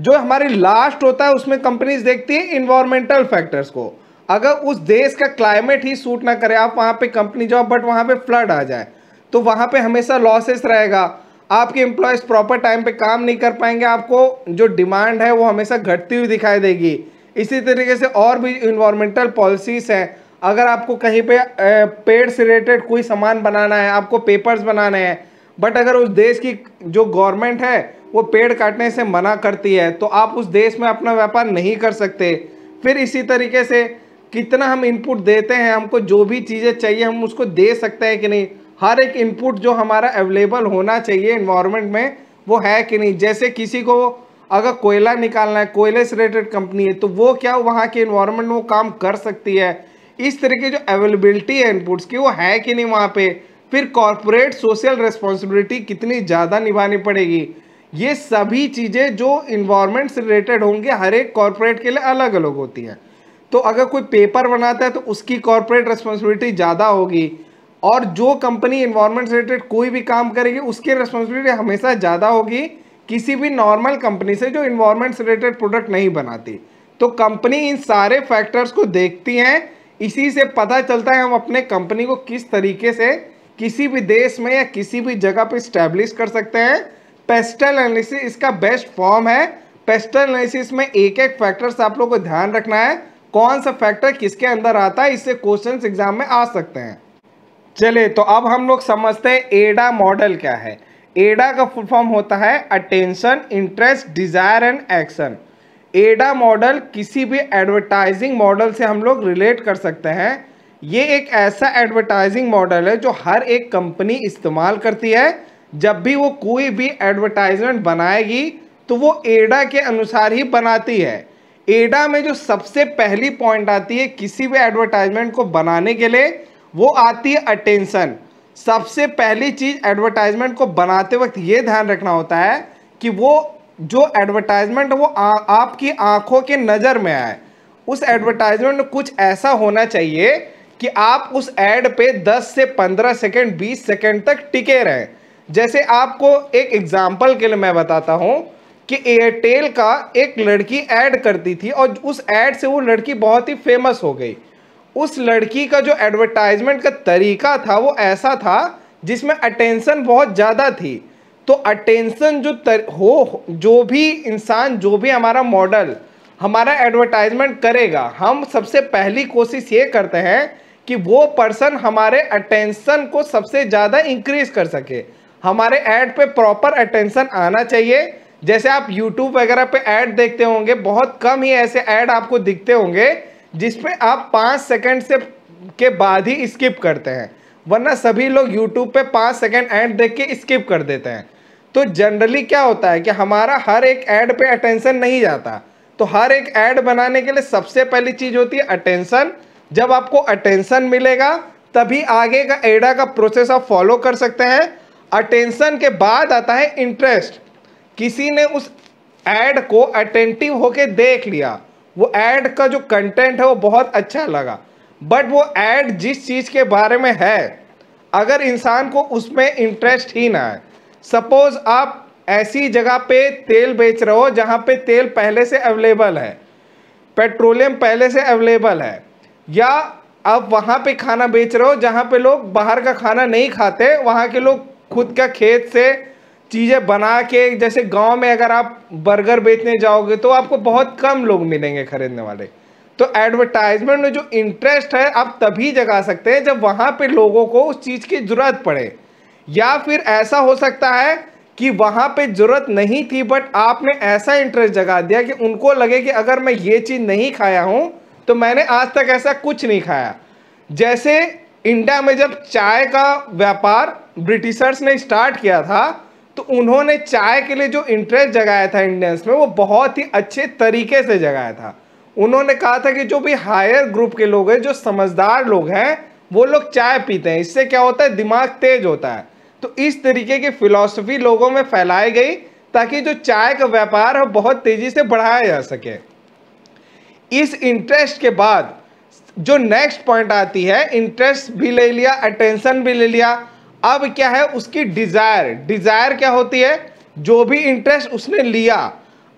जो हमारी लास्ट होता है उसमें कंपनीज देखती है इन्वायरमेंटल फैक्टर्स को अगर उस देश का क्लाइमेट ही सूट ना करे आप वहाँ पे कंपनी जाओ बट वहाँ पे फ्लड आ जाए तो वहाँ पे हमेशा लॉसेस रहेगा आपके एम्प्लॉयज़ प्रॉपर टाइम पे काम नहीं कर पाएंगे आपको जो डिमांड है वो हमेशा घटती हुई दिखाई देगी इसी तरीके से और भी इन्वायरमेंटल पॉलिसीज़ हैं अगर आपको कहीं पे पेड़ से रिलेटेड कोई सामान बनाना है आपको पेपर्स बनाने हैं बट अगर उस देश की जो गवर्नमेंट है वो पेड़ काटने से मना करती है तो आप उस देश में अपना व्यापार नहीं कर सकते फिर इसी तरीके से कितना हम इनपुट देते हैं हमको जो भी चीज़ें चाहिए हम उसको दे सकते हैं कि नहीं हर एक इनपुट जो हमारा अवेलेबल होना चाहिए इन्वायरमेंट में वो है कि नहीं जैसे किसी को अगर कोयला निकालना है कोयले से रिलेटेड कंपनी है तो वो क्या वहाँ के इन्वायरमेंट में वो काम कर सकती है इस तरह की जो अवेलेबिलिटी है इनपुट्स की वो है कि नहीं वहाँ पे फिर कॉरपोरेट सोशल रिस्पॉन्सिबिलिटी कितनी ज़्यादा निभानी पड़ेगी ये सभी चीज़ें जो इन्वायरमेंट से रिलेटेड होंगे हर एक कॉरपोरेट के लिए अलग अलग होती हैं तो अगर कोई पेपर बनाता है तो उसकी कॉरपोरेट रिस्पॉन्सिबिलिटी ज़्यादा होगी और जो कंपनी इन्वायरमेंट रिलेटेड कोई भी काम करेगी उसकी रिस्पॉन्सिबिलिटी हमेशा ज़्यादा होगी किसी भी नॉर्मल कंपनी से जो इन्वायरमेंट रिलेटेड प्रोडक्ट नहीं बनाती तो कंपनी इन सारे फैक्टर्स को देखती हैं इसी से पता चलता है हम अपने कंपनी को किस तरीके से किसी भी देश में या किसी भी जगह पर इस्टेब्लिश कर सकते हैं पेस्टल एनालिसिस इसका बेस्ट फॉर्म है पेस्टल एनालिसिस में एक एक फैक्टर से आप लोग को ध्यान रखना है कौन सा फैक्टर किसके अंदर आता है इससे क्वेश्चन एग्जाम में आ सकते हैं चले तो अब हम लोग समझते हैं एडा मॉडल क्या है एडा का फुल फॉर्म होता है attention interest desire and action AIDA model किसी भी एडवर्टाइजिंग मॉडल से हम लोग रिलेट कर सकते हैं ये एक ऐसा एडवर्टाइजिंग मॉडल है जो हर एक कंपनी इस्तेमाल करती है जब भी वो कोई भी एडवर्टाइजमेंट बनाएगी तो वो एडा के अनुसार ही बनाती है एडा में जो सबसे पहली पॉइंट आती है किसी भी एडवर्टाइजमेंट को बनाने के लिए वो आती है अटेंशन सबसे पहली चीज़ एडवर्टाइजमेंट को बनाते वक्त ये ध्यान रखना होता है कि वो जो एडवर्टाइजमेंट वो आ, आपकी आंखों के नज़र में आए उस एडवर्टाइजमेंट में कुछ ऐसा होना चाहिए कि आप उस एड पे 10 से 15 सेकंड 20 सेकंड तक टिके रहें जैसे आपको एक एग्जाम्पल के लिए मैं बताता हूँ कि एयरटेल का एक लड़की ऐड करती थी और उस ऐड से वो लड़की बहुत ही फेमस हो गई उस लड़की का जो एडवर्टाइजमेंट का तरीका था वो ऐसा था जिसमें अटेंसन बहुत ज़्यादा थी तो अटेंसन जो तर, हो जो भी इंसान जो भी हमारा मॉडल हमारा एडवर्टाइजमेंट करेगा हम सबसे पहली कोशिश ये करते हैं कि वो पर्सन हमारे अटेंसन को सबसे ज़्यादा इंक्रीज कर सके हमारे ऐड पे प्रॉपर अटेंशन आना चाहिए जैसे आप यूट्यूब वगैरह पे ऐड देखते होंगे बहुत कम ही ऐसे ऐड आपको दिखते होंगे जिसपे आप पाँच सेकेंड से के बाद ही स्किप करते हैं वरना सभी लोग यूट्यूब पे पाँच सेकेंड ऐड देख के स्किप कर देते हैं तो जनरली क्या होता है कि हमारा हर एक ऐड पे अटेंशन नहीं जाता तो हर एक ऐड बनाने के लिए सबसे पहली चीज़ होती है अटेंशन जब आपको अटेंशन मिलेगा तभी आगे का एडा का प्रोसेस आप फॉलो कर सकते हैं अटेंशन के बाद आता है इंटरेस्ट किसी ने उस एड को अटेंटिव होके देख लिया वो ऐड का जो कंटेंट है वो बहुत अच्छा लगा बट वो एड जिस चीज़ के बारे में है अगर इंसान को उसमें इंटरेस्ट ही ना है सपोज़ आप ऐसी जगह पे तेल बेच रहे हो जहाँ पे तेल पहले से अवेलेबल है पेट्रोलियम पहले से अवेलेबल है या आप वहाँ पे खाना बेच रहे हो जहाँ पे लोग बाहर का खाना नहीं खाते वहाँ के लोग खुद का खेत से चीज़ें बना के जैसे गांव में अगर आप बर्गर बेचने जाओगे तो आपको बहुत कम लोग मिलेंगे खरीदने वाले तो एडवर्टाइजमेंट में जो इंटरेस्ट है आप तभी जगा सकते हैं जब वहाँ पे लोगों को उस चीज़ की ज़रूरत पड़े या फिर ऐसा हो सकता है कि वहाँ पे ज़रूरत नहीं थी बट आपने ऐसा इंटरेस्ट जगा दिया कि उनको लगे कि अगर मैं ये चीज़ नहीं खाया हूँ तो मैंने आज तक ऐसा कुछ नहीं खाया जैसे इंडिया में जब चाय का व्यापार ब्रिटिशर्स ने स्टार्ट किया था तो उन्होंने चाय के लिए जो इंटरेस्ट जगाया था इंडियंस में वो बहुत ही अच्छे तरीके से जगाया था उन्होंने कहा था कि जो भी हायर ग्रुप के लोग हैं जो समझदार लोग हैं वो लोग चाय पीते हैं इससे क्या होता है दिमाग तेज होता है तो इस तरीके की फिलॉसफी लोगों में फैलाई गई ताकि जो चाय का व्यापार है बहुत तेज़ी से बढ़ाया जा सके इस इंटरेस्ट के बाद जो नेक्स्ट पॉइंट आती है इंटरेस्ट भी ले लिया अटेंशन भी ले लिया अब क्या है उसकी डिज़ायर डिज़ायर क्या होती है जो भी इंटरेस्ट उसने लिया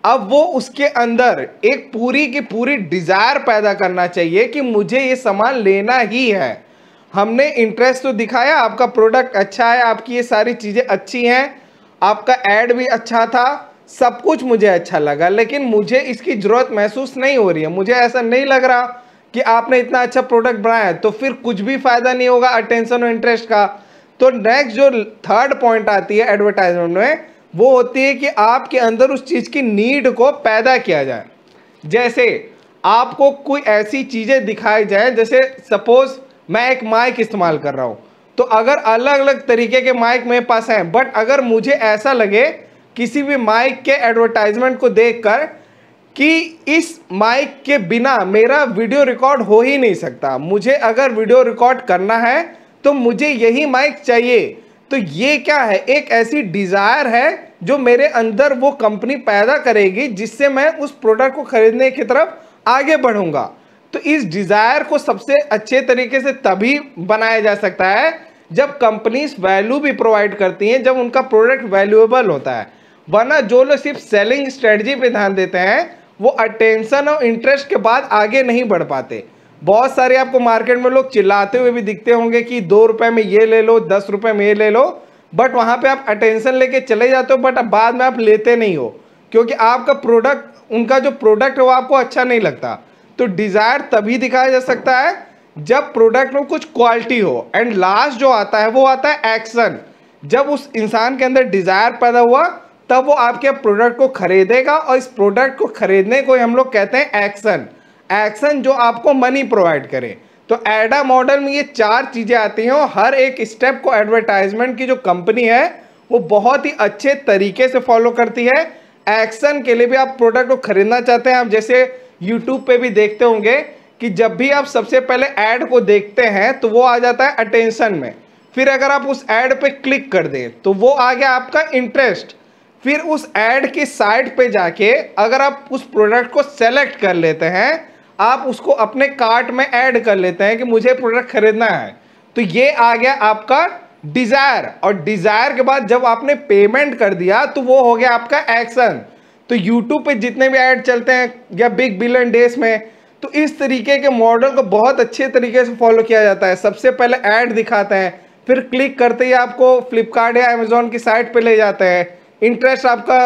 अब वो उसके अंदर एक पूरी की पूरी डिज़ायर पैदा करना चाहिए कि मुझे ये सामान लेना ही है हमने इंटरेस्ट तो दिखाया आपका प्रोडक्ट अच्छा है आपकी ये सारी चीज़ें अच्छी हैं आपका एड भी अच्छा था सब कुछ मुझे अच्छा लगा लेकिन मुझे इसकी ज़रूरत महसूस नहीं हो रही है मुझे ऐसा नहीं लग रहा कि आपने इतना अच्छा प्रोडक्ट बनाया तो फिर कुछ भी फ़ायदा नहीं होगा अटेंशन और इंटरेस्ट का तो नेक्स्ट जो थर्ड पॉइंट आती है एडवर्टाइजमेंट में वो होती है कि आपके अंदर उस चीज़ की नीड को पैदा किया जाए जैसे आपको कोई ऐसी चीज़ें दिखाई जाए जैसे सपोज़ मैं एक माइक इस्तेमाल कर रहा हूँ तो अगर अलग अलग तरीके के माइक मेरे पास हैं बट अगर मुझे ऐसा लगे किसी भी माइक के एडवर्टाइजमेंट को देखकर कि इस माइक के बिना मेरा वीडियो रिकॉर्ड हो ही नहीं सकता मुझे अगर वीडियो रिकॉर्ड करना है तो मुझे यही माइक चाहिए तो ये क्या है एक ऐसी डिज़ायर है जो मेरे अंदर वो कंपनी पैदा करेगी जिससे मैं उस प्रोडक्ट को ख़रीदने की तरफ आगे बढ़ूंगा तो इस डिज़ायर को सबसे अच्छे तरीके से तभी बनाया जा सकता है जब कंपनीज वैल्यू भी प्रोवाइड करती हैं जब उनका प्रोडक्ट वैल्यूएबल होता है वरना जो लोग सिर्फ सेलिंग स्ट्रेटजी पे ध्यान देते हैं वो अटेंशन और इंटरेस्ट के बाद आगे नहीं बढ़ पाते बहुत सारे आपको मार्केट में लोग चिल्लाते हुए भी दिखते होंगे कि दो रुपए में ये ले लो दस रुपये में ये ले लो बट वहाँ पे आप अटेंशन लेके चले जाते हो बट अब बाद में आप लेते नहीं हो क्योंकि आपका प्रोडक्ट उनका जो प्रोडक्ट है वो आपको अच्छा नहीं लगता तो डिज़ायर तभी दिखाया जा सकता है जब प्रोडक्ट में कुछ क्वालिटी हो एंड लास्ट जो आता है वो आता है एक्शन जब उस इंसान के अंदर डिज़ायर पैदा हुआ तब वो आपके प्रोडक्ट को खरीदेगा और इस प्रोडक्ट को खरीदने को हम लोग कहते हैं एक्शन एक्शन जो आपको मनी प्रोवाइड करे तो एडा मॉडल में ये चार चीज़ें आती हैं और हर एक स्टेप को एडवर्टाइजमेंट की जो कंपनी है वो बहुत ही अच्छे तरीके से फॉलो करती है एक्शन के लिए भी आप प्रोडक्ट को खरीदना चाहते हैं आप जैसे यूट्यूब पे भी देखते होंगे कि जब भी आप सबसे पहले ऐड को देखते हैं तो वो आ जाता है अटेंशन में फिर अगर आप उस ऐड पे क्लिक कर दें तो वो आ गया आपका इंटरेस्ट फिर उस ऐड की साइट पे जाके अगर आप उस प्रोडक्ट को सेलेक्ट कर लेते हैं आप उसको अपने कार्ट में ऐड कर लेते हैं कि मुझे प्रोडक्ट खरीदना है तो ये आ गया आपका डिज़ायर और डिज़ायर के बाद जब आपने पेमेंट कर दिया तो वो हो गया आपका एक्शन तो यूट्यूब पे जितने भी ऐड चलते हैं या बिग बिलियन डेज में तो इस तरीके के मॉडल को बहुत अच्छे तरीके से फॉलो किया जाता है सबसे पहले ऐड दिखाते हैं फिर क्लिक करते ही आपको फ्लिपकार्ट या अमेजोन की साइट पर ले जाते हैं इंटरेस्ट आपका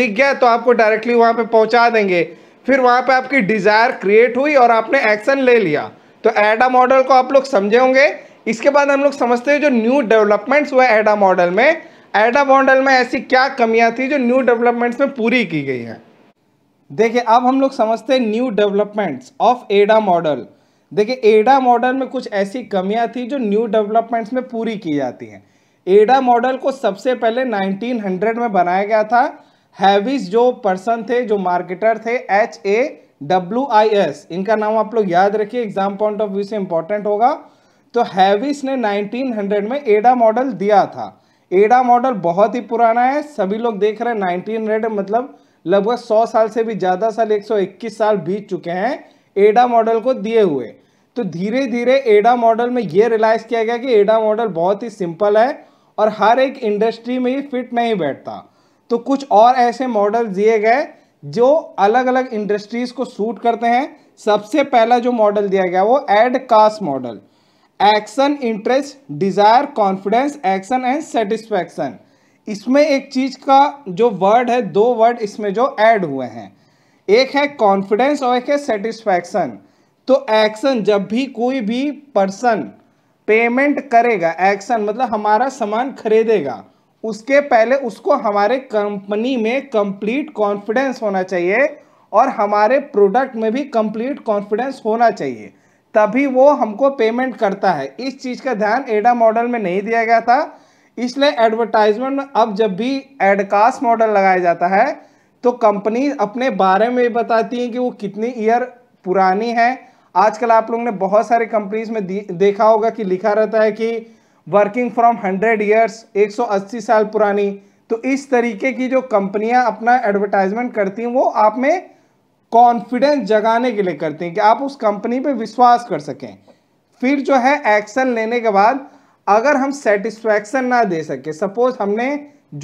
दिख गया तो आपको डायरेक्टली वहाँ पर पहुँचा देंगे फिर वहाँ पे आपकी डिज़ायर क्रिएट हुई और आपने एक्शन ले लिया तो एडा मॉडल को आप लोग समझे होंगे इसके बाद हम लोग समझते हैं जो न्यू डेवलपमेंट्स हुए एडा मॉडल में एडा मॉडल में ऐसी क्या कमियाँ थी जो न्यू डेवलपमेंट्स में पूरी की गई हैं देखिए अब हम लोग समझते हैं new developments of AIDA model देखिए एडा मॉडल में कुछ ऐसी कमियां थी जो न्यू डेवलपमेंट्स में पूरी की जाती हैं एडा मॉडल को सबसे पहले 1900 में बनाया गया था हैविस जो पर्सन थे जो मार्केटर थे H A W I S इनका नाम आप लोग याद रखिए एग्जाम पॉइंट ऑफ व्यू से इंपॉर्टेंट होगा तो हैविस ने 1900 में एडा मॉडल दिया था एडा मॉडल बहुत ही पुराना है सभी लोग देख रहे हैं 1900 मतलब लगभग 100 साल से भी ज़्यादा साल 121 साल बीत चुके हैं एडा मॉडल को दिए हुए तो धीरे धीरे एडा मॉडल में ये रियलाइज़ किया गया कि एडा मॉडल बहुत ही सिंपल है और हर एक इंडस्ट्री में ये फिट नहीं बैठता तो कुछ और ऐसे मॉडल दिए गए जो अलग अलग इंडस्ट्रीज़ को सूट करते हैं सबसे पहला जो मॉडल दिया गया वो AIDCAS model action interest desire confidence action and satisfaction इसमें एक चीज़ का जो वर्ड है दो वर्ड इसमें जो ऐड हुए हैं एक है कॉन्फिडेंस और एक है सेटिस्फैक्शन तो एक्शन जब भी कोई भी पर्सन पेमेंट करेगा एक्शन मतलब हमारा सामान खरीदेगा उसके पहले उसको हमारे कंपनी में कंप्लीट कॉन्फिडेंस होना चाहिए और हमारे प्रोडक्ट में भी कंप्लीट कॉन्फिडेंस होना चाहिए तभी वो हमको पेमेंट करता है इस चीज़ का ध्यान एडा मॉडल में नहीं दिया गया था इसलिए एडवर्टाइजमेंट में अब जब भी एडकास्ट मॉडल लगाया जाता है तो कंपनी अपने बारे में भी बताती हैं कि वो कितनी ईयर पुरानी है आजकल आप लोगों ने बहुत सारे कंपनीज में देखा होगा कि लिखा रहता है कि वर्किंग फ्रॉम हंड्रेड ईयर्स 180 साल पुरानी तो इस तरीके की जो कंपनियां अपना एडवर्टाइजमेंट करती हैं वो आप में कॉन्फिडेंस जगाने के लिए करती हैं कि आप उस कंपनी पे विश्वास कर सकें फिर जो है एक्शन लेने के बाद अगर हम सेटिस्फैक्शन ना दे सके सपोज हमने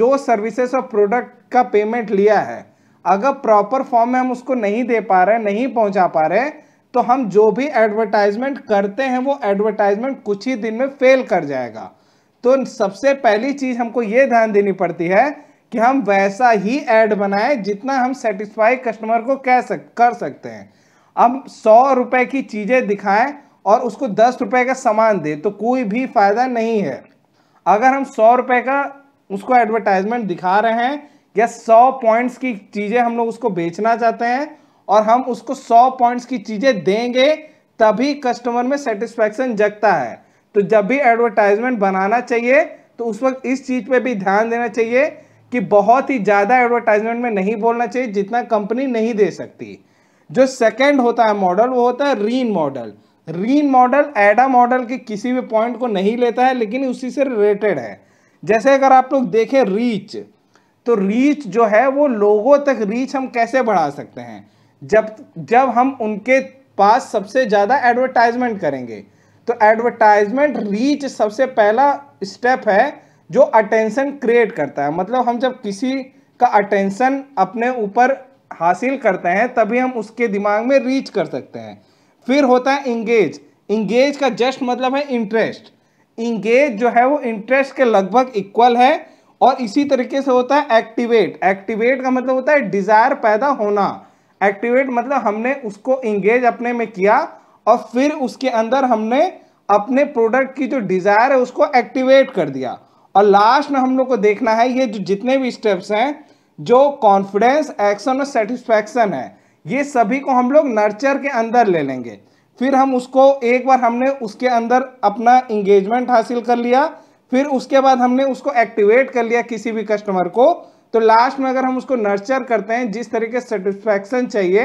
जो सर्विसेज और प्रोडक्ट का पेमेंट लिया है अगर प्रॉपर फॉर्म में हम उसको नहीं दे पा रहे नहीं पहुंचा पा रहे तो हम जो भी एडवर्टाइजमेंट करते हैं वो एडवर्टाइजमेंट कुछ ही दिन में फेल कर जाएगा तो सबसे पहली चीज़ हमको ये ध्यान देनी पड़ती है कि हम वैसा ही एड बनाए जितना हम सेटिस्फाई कस्टमर को कह सक कर सकते हैं हम सौ रुपए की चीज़ें दिखाएं और उसको दस रुपए का सामान दे तो कोई भी फ़ायदा नहीं है अगर हम सौ रुपए का उसको एडवर्टाइजमेंट दिखा रहे हैं या सौ पॉइंट्स की चीज़ें हम लोग उसको बेचना चाहते हैं और हम उसको सौ पॉइंट्स की चीज़ें देंगे तभी कस्टमर में सेटिस्फैक्शन जगता है तो जब भी एडवर्टाइजमेंट बनाना चाहिए तो उस वक्त इस चीज़ पे भी ध्यान देना चाहिए कि बहुत ही ज़्यादा एडवर्टाइजमेंट में नहीं बोलना चाहिए जितना कंपनी नहीं दे सकती जो सेकंड होता है मॉडल वो होता है REAN model REAN model AIDA model के किसी भी पॉइंट को नहीं लेता है लेकिन उसी से रिलेटेड है जैसे अगर आप लोग देखें रीच तो रीच जो है वो लोगों तक रीच हम कैसे बढ़ा सकते हैं जब जब हम उनके पास सबसे ज़्यादा एडवर्टाइजमेंट करेंगे तो एडवर्टाइजमेंट रीच सबसे पहला स्टेप है जो अटेंशन क्रिएट करता है मतलब हम जब किसी का अटेंशन अपने ऊपर हासिल करते हैं तभी हम उसके दिमाग में रीच कर सकते हैं फिर होता है इंगेज इंगेज का जस्ट मतलब है इंटरेस्ट इंगेज जो है वो इंटरेस्ट के लगभग इक्वल है और इसी तरीके से होता है एक्टिवेट एक्टिवेट का मतलब होता है डिज़ायर पैदा होना एक्टिवेट मतलब हमने उसको इंगेज अपने में किया और फिर उसके अंदर हमने अपने प्रोडक्ट की जो डिज़ायर है उसको एक्टिवेट कर दिया और लास्ट में हम लोग को देखना है ये जो जितने भी स्टेप्स हैं जो कॉन्फिडेंस एक्शन और सेटिस्फैक्शन है ये सभी को हम लोग नर्चर के अंदर ले लेंगे फिर हम उसको एक बार हमने उसके अंदर अपना इंगेजमेंट हासिल कर लिया फिर उसके बाद हमने उसको एक्टिवेट कर लिया किसी भी कस्टमर को तो लास्ट में अगर हम उसको नर्चर करते हैं जिस तरीके से सेटिस्फैक्शन चाहिए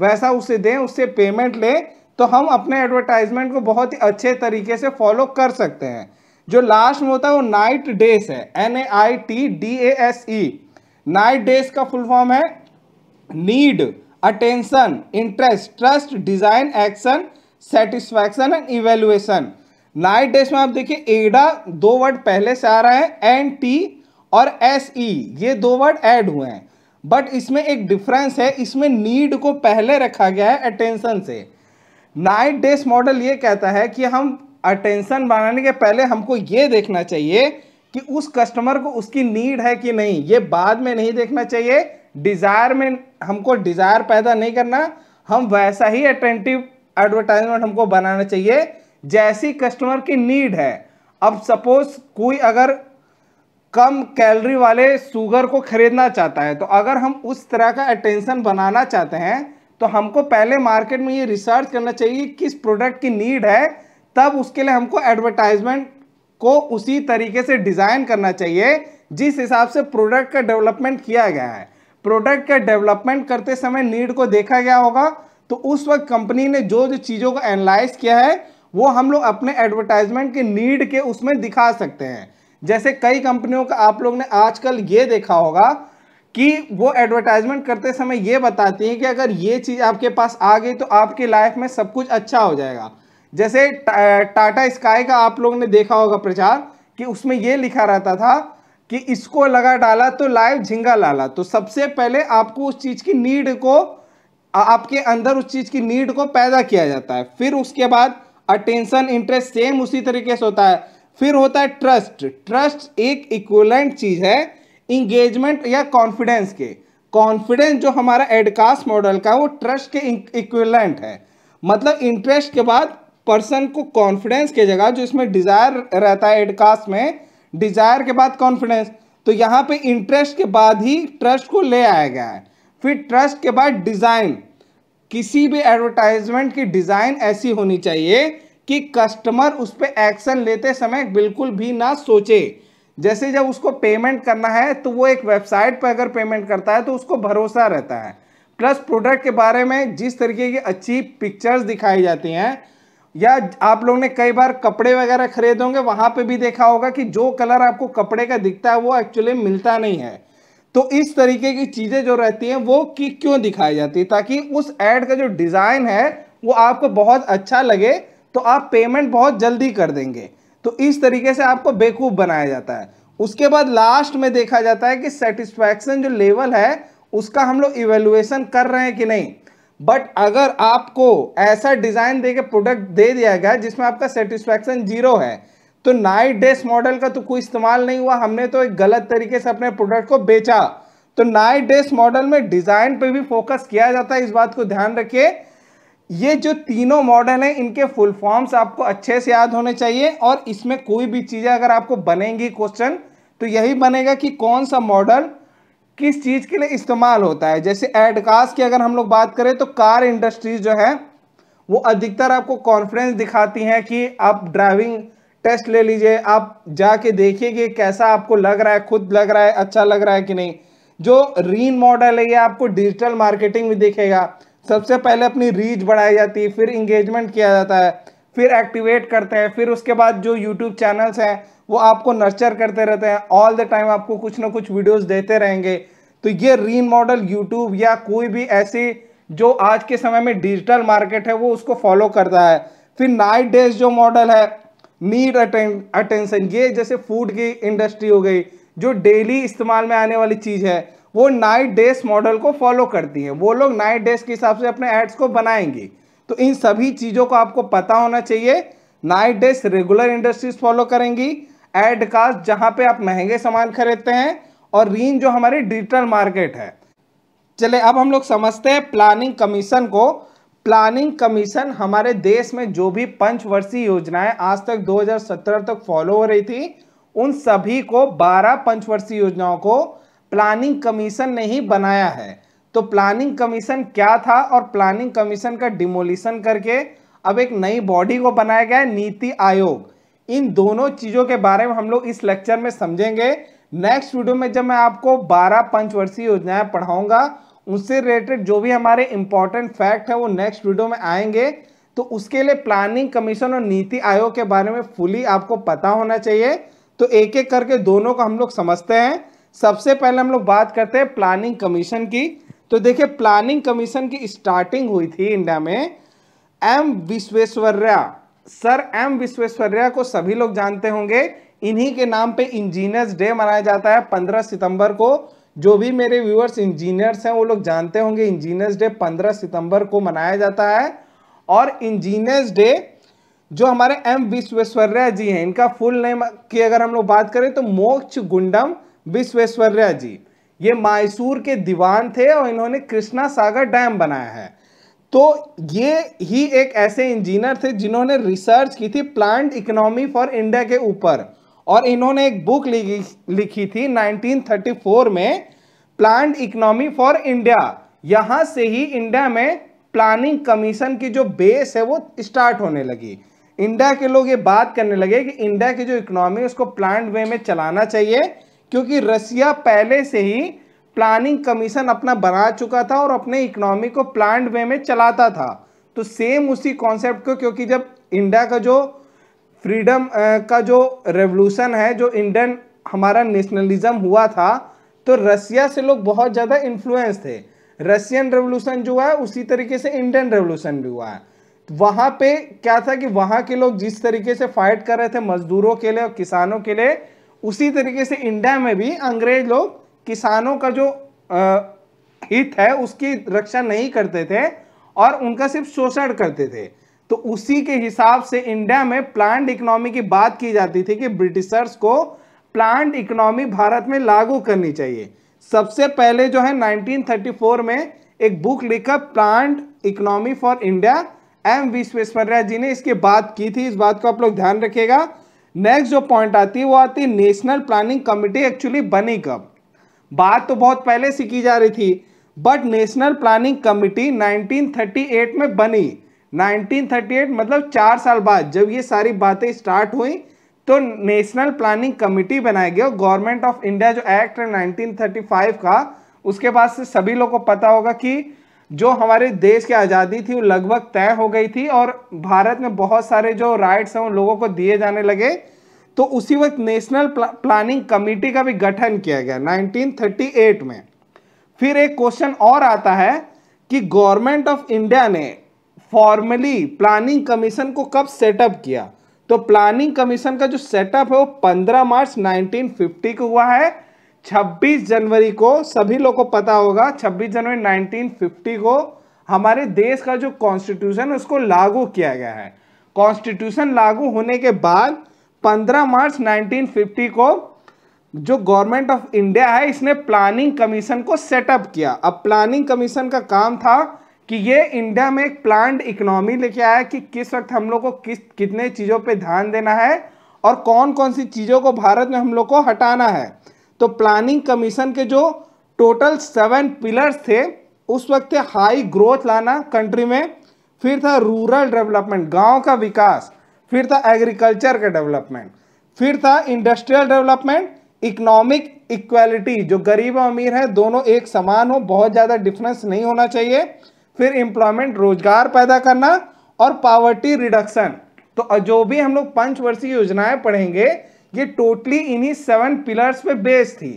वैसा उसे दें उससे पेमेंट लें तो हम अपने एडवर्टाइजमेंट को बहुत ही अच्छे तरीके से फॉलो कर सकते हैं जो लास्ट में होता है वो नाइट डेज है N A I T D A S E NAITDASE का फुल फॉर्म है need attention interest trust design action satisfaction and evaluation NAITDASE में आप देखिए एडा दो वर्ड पहले से आ रहा है एन टी और एस ई e, ये दो वर्ड ऐड हुए हैं बट इसमें एक डिफरेंस है इसमें नीड को पहले रखा गया है अटेंशन से नाइट डेस मॉडल ये कहता है कि हम अटेंशन बनाने के पहले हमको ये देखना चाहिए कि उस कस्टमर को उसकी नीड है कि नहीं ये बाद में नहीं देखना चाहिए डिज़ायर में हमको डिज़ायर पैदा नहीं करना हम वैसा ही अटेंटिव एडवर्टाइजमेंट हमको बनाना चाहिए जैसी कस्टमर की नीड है अब सपोज कोई अगर कम कैलोरी वाले शुगर को खरीदना चाहता है तो अगर हम उस तरह का अटेंशन बनाना चाहते हैं तो हमको पहले मार्केट में ये रिसर्च करना चाहिए किस प्रोडक्ट की नीड है तब उसके लिए हमको एडवर्टाइजमेंट को उसी तरीके से डिज़ाइन करना चाहिए जिस हिसाब से प्रोडक्ट का डेवलपमेंट किया गया है प्रोडक्ट का डेवलपमेंट करते समय नीड को देखा गया होगा तो उस वक्त कंपनी ने जो जो चीज़ों को एनालाइज किया है वो हम लोग अपने एडवर्टाइजमेंट के नीड के उसमें दिखा सकते हैं जैसे कई कंपनियों का आप लोग ने आजकल ये देखा होगा कि वो एडवर्टाइजमेंट करते समय ये बताती हैं कि अगर ये चीज़ आपके पास आ गई तो आपकी लाइफ में सब कुछ अच्छा हो जाएगा जैसे टाटा स्काई का आप लोग ने देखा होगा प्रचार कि उसमें ये लिखा रहता था कि इसको लगा डाला तो लाइव झिंगा लाला तो सबसे पहले आपको उस चीज़ की नीड को आपके अंदर उस चीज़ की नीड को पैदा किया जाता है फिर उसके बाद अटेंशन इंटरेस्ट सेम उसी तरीके से होता है फिर होता है ट्रस्ट ट्रस्ट एक इक्वलेंट चीज़ है इंगेजमेंट या कॉन्फिडेंस के कॉन्फिडेंस जो हमारा एडकास्ट मॉडल का वो ट्रस्ट के इक्वलेंट है मतलब इंटरेस्ट के बाद पर्सन को कॉन्फिडेंस के जगह जो इसमें डिज़ायर रहता है एडकास्ट में डिज़ायर के बाद कॉन्फिडेंस तो यहाँ पे इंटरेस्ट के बाद ही ट्रस्ट को ले आया गया है फिर ट्रस्ट के बाद डिज़ाइन किसी भी एडवर्टाइजमेंट की डिज़ाइन ऐसी होनी चाहिए कि कस्टमर उस पर एक्शन लेते समय बिल्कुल भी ना सोचे जैसे जब उसको पेमेंट करना है तो वो एक वेबसाइट पर अगर पेमेंट करता है तो उसको भरोसा रहता है प्लस प्रोडक्ट के बारे में जिस तरीके की अच्छी पिक्चर्स दिखाई जाती हैं या आप लोगों ने कई बार कपड़े वगैरह खरीदे होंगे वहाँ पे भी देखा होगा कि जो कलर आपको कपड़े का दिखता है वो एक्चुअली मिलता नहीं है तो इस तरीके की चीज़ें जो रहती हैं वो कि क्यों दिखाई जाती है ताकि उस एड का जो डिज़ाइन है वो आपको बहुत अच्छा लगे तो आप पेमेंट बहुत जल्दी कर देंगे तो इस तरीके से आपको बेकूफ बनाया जाता है उसके बाद लास्ट में देखा जाता है कि सेटिस्फैक्शन जो लेवल है उसका हम लोग इवेलुएसन कर रहे हैं कि नहीं बट अगर आपको ऐसा डिज़ाइन दे के प्रोडक्ट दे दिया गया जिसमें आपका सेटिस्फैक्शन जीरो है तो नाइट डेस मॉडल का तो कोई इस्तेमाल नहीं हुआ हमने तो एक गलत तरीके से अपने प्रोडक्ट को बेचा तो नाइट डेस मॉडल में डिज़ाइन पे भी फोकस किया जाता है इस बात को ध्यान रखिए ये जो तीनों मॉडल हैं इनके फुल फॉर्म्स आपको अच्छे से याद होने चाहिए और इसमें कोई भी चीज़ें अगर आपको बनेंगी क्वेश्चन तो यही बनेगा कि कौन सा मॉडल किस चीज़ के लिए इस्तेमाल होता है जैसे एडकास्ट की अगर हम लोग बात करें तो कार इंडस्ट्रीज जो है वो अधिकतर आपको कॉन्फिडेंस दिखाती हैं कि आप ड्राइविंग टेस्ट ले लीजिए आप जाके देखिए कैसा आपको लग रहा है खुद लग रहा है अच्छा लग रहा है कि नहीं जो रीन मॉडल है ये आपको डिजिटल मार्केटिंग में दिखेगा सबसे पहले अपनी रीच बढ़ाई जाती है फिर इंगेजमेंट किया जाता है फिर एक्टिवेट करते हैं फिर उसके बाद जो यूट्यूब चैनल्स हैं वो आपको नर्चर करते रहते हैं ऑल द टाइम आपको कुछ ना कुछ वीडियोस देते रहेंगे तो ये रीन मॉडल यूट्यूब या कोई भी ऐसी जो आज के समय में डिजिटल मार्केट है वो उसको फॉलो करता है फिर नाइट डेज जो मॉडल है नीड अटेंशन ये जैसे फूड की इंडस्ट्री हो गई जो डेली इस्तेमाल में आने वाली चीज़ है वो नाइट डेस मॉडल को फॉलो करती है वो लोग नाइट डेस के हिसाब से अपने एड्स को बनाएंगे तो इन सभी चीज़ों को आपको पता होना चाहिए NAITDASE regular industries follow करेंगी एड कास्ट जहाँ पे आप महंगे सामान खरीदते हैं और रीन जो हमारी डिजिटल मार्केट है चले अब हम लोग समझते हैं प्लानिंग कमीशन को प्लानिंग कमीशन हमारे देश में जो भी पंचवर्षीय योजनाएं आज तक 2017 तक फॉलो हो रही थी उन सभी को 12 पंचवर्षीय योजनाओं को प्लानिंग कमीशन ने ही बनाया है तो प्लानिंग कमीशन क्या था और प्लानिंग कमीशन का डिमोलिशन करके अब एक नई बॉडी को बनाया गया है नीति आयोग इन दोनों चीज़ों के बारे में हम लोग इस लेक्चर में समझेंगे नेक्स्ट वीडियो में जब मैं आपको 12 पंचवर्षीय योजनाएं पढ़ाऊंगा उससे रिलेटेड जो भी हमारे इंपॉर्टेंट फैक्ट है वो नेक्स्ट वीडियो में आएंगे तो उसके लिए प्लानिंग कमीशन और नीति आयोग के बारे में फुली आपको पता होना चाहिए तो एक एक करके दोनों को हम लोग समझते हैं सबसे पहले हम लोग बात करते हैं प्लानिंग कमीशन की तो देखिए प्लानिंग कमीशन की स्टार्टिंग हुई थी इंडिया में M Visvesvaraya sir M Visvesvaraya को सभी लोग जानते होंगे इन्हीं के नाम पे इंजीनियर्स डे मनाया जाता है 15 सितंबर को जो भी मेरे व्यूअर्स इंजीनियर्स हैं वो लोग जानते होंगे इंजीनियर्स डे 15 सितंबर को मनाया जाता है और इंजीनियर्स डे जो हमारे एम विश्वेश्वरया जी हैं इनका फुल नेम की अगर हम लोग बात करें तो मोक्ष गुंडम विश्वेश्वर्या जी ये मायसूर के दीवान थे और इन्होंने कृष्णा सागर डैम बनाया है तो ये ही एक ऐसे इंजीनियर थे जिन्होंने रिसर्च की थी प्लांट इकोनॉमी फॉर इंडिया के ऊपर और इन्होंने एक बुक लिखी थी 1934 में प्लांट इकोनॉमी फॉर इंडिया यहाँ से ही इंडिया में प्लानिंग कमीशन की जो बेस है वो स्टार्ट होने लगी इंडिया के लोग ये बात करने लगे कि इंडिया की जो इकोनॉमी है उसको प्लांट वे में चलाना चाहिए क्योंकि रसिया पहले से ही प्लानिंग कमीशन अपना बना चुका था और अपने इकोनॉमी को प्लान वे में चलाता था तो सेम उसी कॉन्सेप्ट को क्योंकि जब इंडिया का जो फ्रीडम का जो रेवोल्यूशन है जो इंडियन हमारा नेशनलिज्म हुआ था तो रसिया से लोग बहुत ज़्यादा इन्फ्लुएंस थे रशियन रेवोल्यूशन जो है उसी तरीके से इंडियन रेवोल्यूशन भी हुआ है तो वहाँ पे क्या था कि वहाँ के लोग जिस तरीके से फाइट कर रहे थे मजदूरों के लिए और किसानों के लिए उसी तरीके से इंडिया में भी अंग्रेज लोग किसानों का जो हित है उसकी रक्षा नहीं करते थे और उनका सिर्फ शोषण करते थे तो उसी के हिसाब से इंडिया में प्लांट इकोनॉमी की बात की जाती थी कि ब्रिटिशर्स को प्लांट इकोनॉमी भारत में लागू करनी चाहिए सबसे पहले जो है 1934 में एक बुक लिखा planned economy for India M Visvesvaraya ji ने इसके बात की थी इस बात को आप लोग ध्यान रखिएगा नेक्स्ट जो पॉइंट आती है वो आती है नेशनल प्लानिंग कमेटी एक्चुअली बनी कब बात तो बहुत पहले से की जा रही थी बट नेशनल प्लानिंग कमेटी 1938 में बनी 1938 मतलब चार साल बाद जब ये सारी बातें स्टार्ट हुई तो नेशनल प्लानिंग कमेटी गई और गवर्नमेंट ऑफ इंडिया जो एक्ट है 1935 का उसके बाद से सभी लोग को पता होगा कि जो हमारे देश की आज़ादी थी वो लगभग तय हो गई थी और भारत में बहुत सारे जो राइट्स हैं उन लोगों को दिए जाने लगे तो उसी वक्त नेशनल प्लानिंग कमेटी का भी गठन किया गया 1938 में फिर एक क्वेश्चन और आता है कि गवर्नमेंट ऑफ इंडिया ने फॉर्मली प्लानिंग कमीशन को कब सेटअप किया तो प्लानिंग कमीशन का जो सेटअप है वो 15 मार्च 1950 को हुआ है 26 जनवरी को सभी लोग को पता होगा 26 जनवरी 1950 को हमारे देश का जो कॉन्स्टिट्यूशन उसको लागू किया गया है कॉन्स्टिट्यूशन लागू होने के बाद 15 मार्च 1950 को जो गवर्नमेंट ऑफ इंडिया है इसने प्लानिंग कमीशन को सेटअप किया अब प्लानिंग कमीशन का काम था कि ये इंडिया में एक प्लान्ड इकोनॉमी लेके आया कि किस वक्त हम लोग को किस कितने चीज़ों पे ध्यान देना है और कौन कौन सी चीज़ों को भारत में हम लोग को हटाना है तो प्लानिंग कमीशन के जो टोटल सेवन पिलर्स थे उस वक्त थे हाई ग्रोथ लाना कंट्री में फिर था रूरल डेवलपमेंट गांव का विकास फिर था एग्रीकल्चर का डेवलपमेंट फिर था इंडस्ट्रियल डेवलपमेंट इकोनॉमिक इक्वालिटी जो गरीब और अमीर है दोनों एक समान हो बहुत ज़्यादा डिफरेंस नहीं होना चाहिए फिर एम्प्लॉयमेंट रोजगार पैदा करना और पावर्टी रिडक्शन तो जो भी हम लोग पंचवर्षीय योजनाएं पढ़ेंगे ये टोटली इन्हीं सेवन पिलर्स पे बेस थी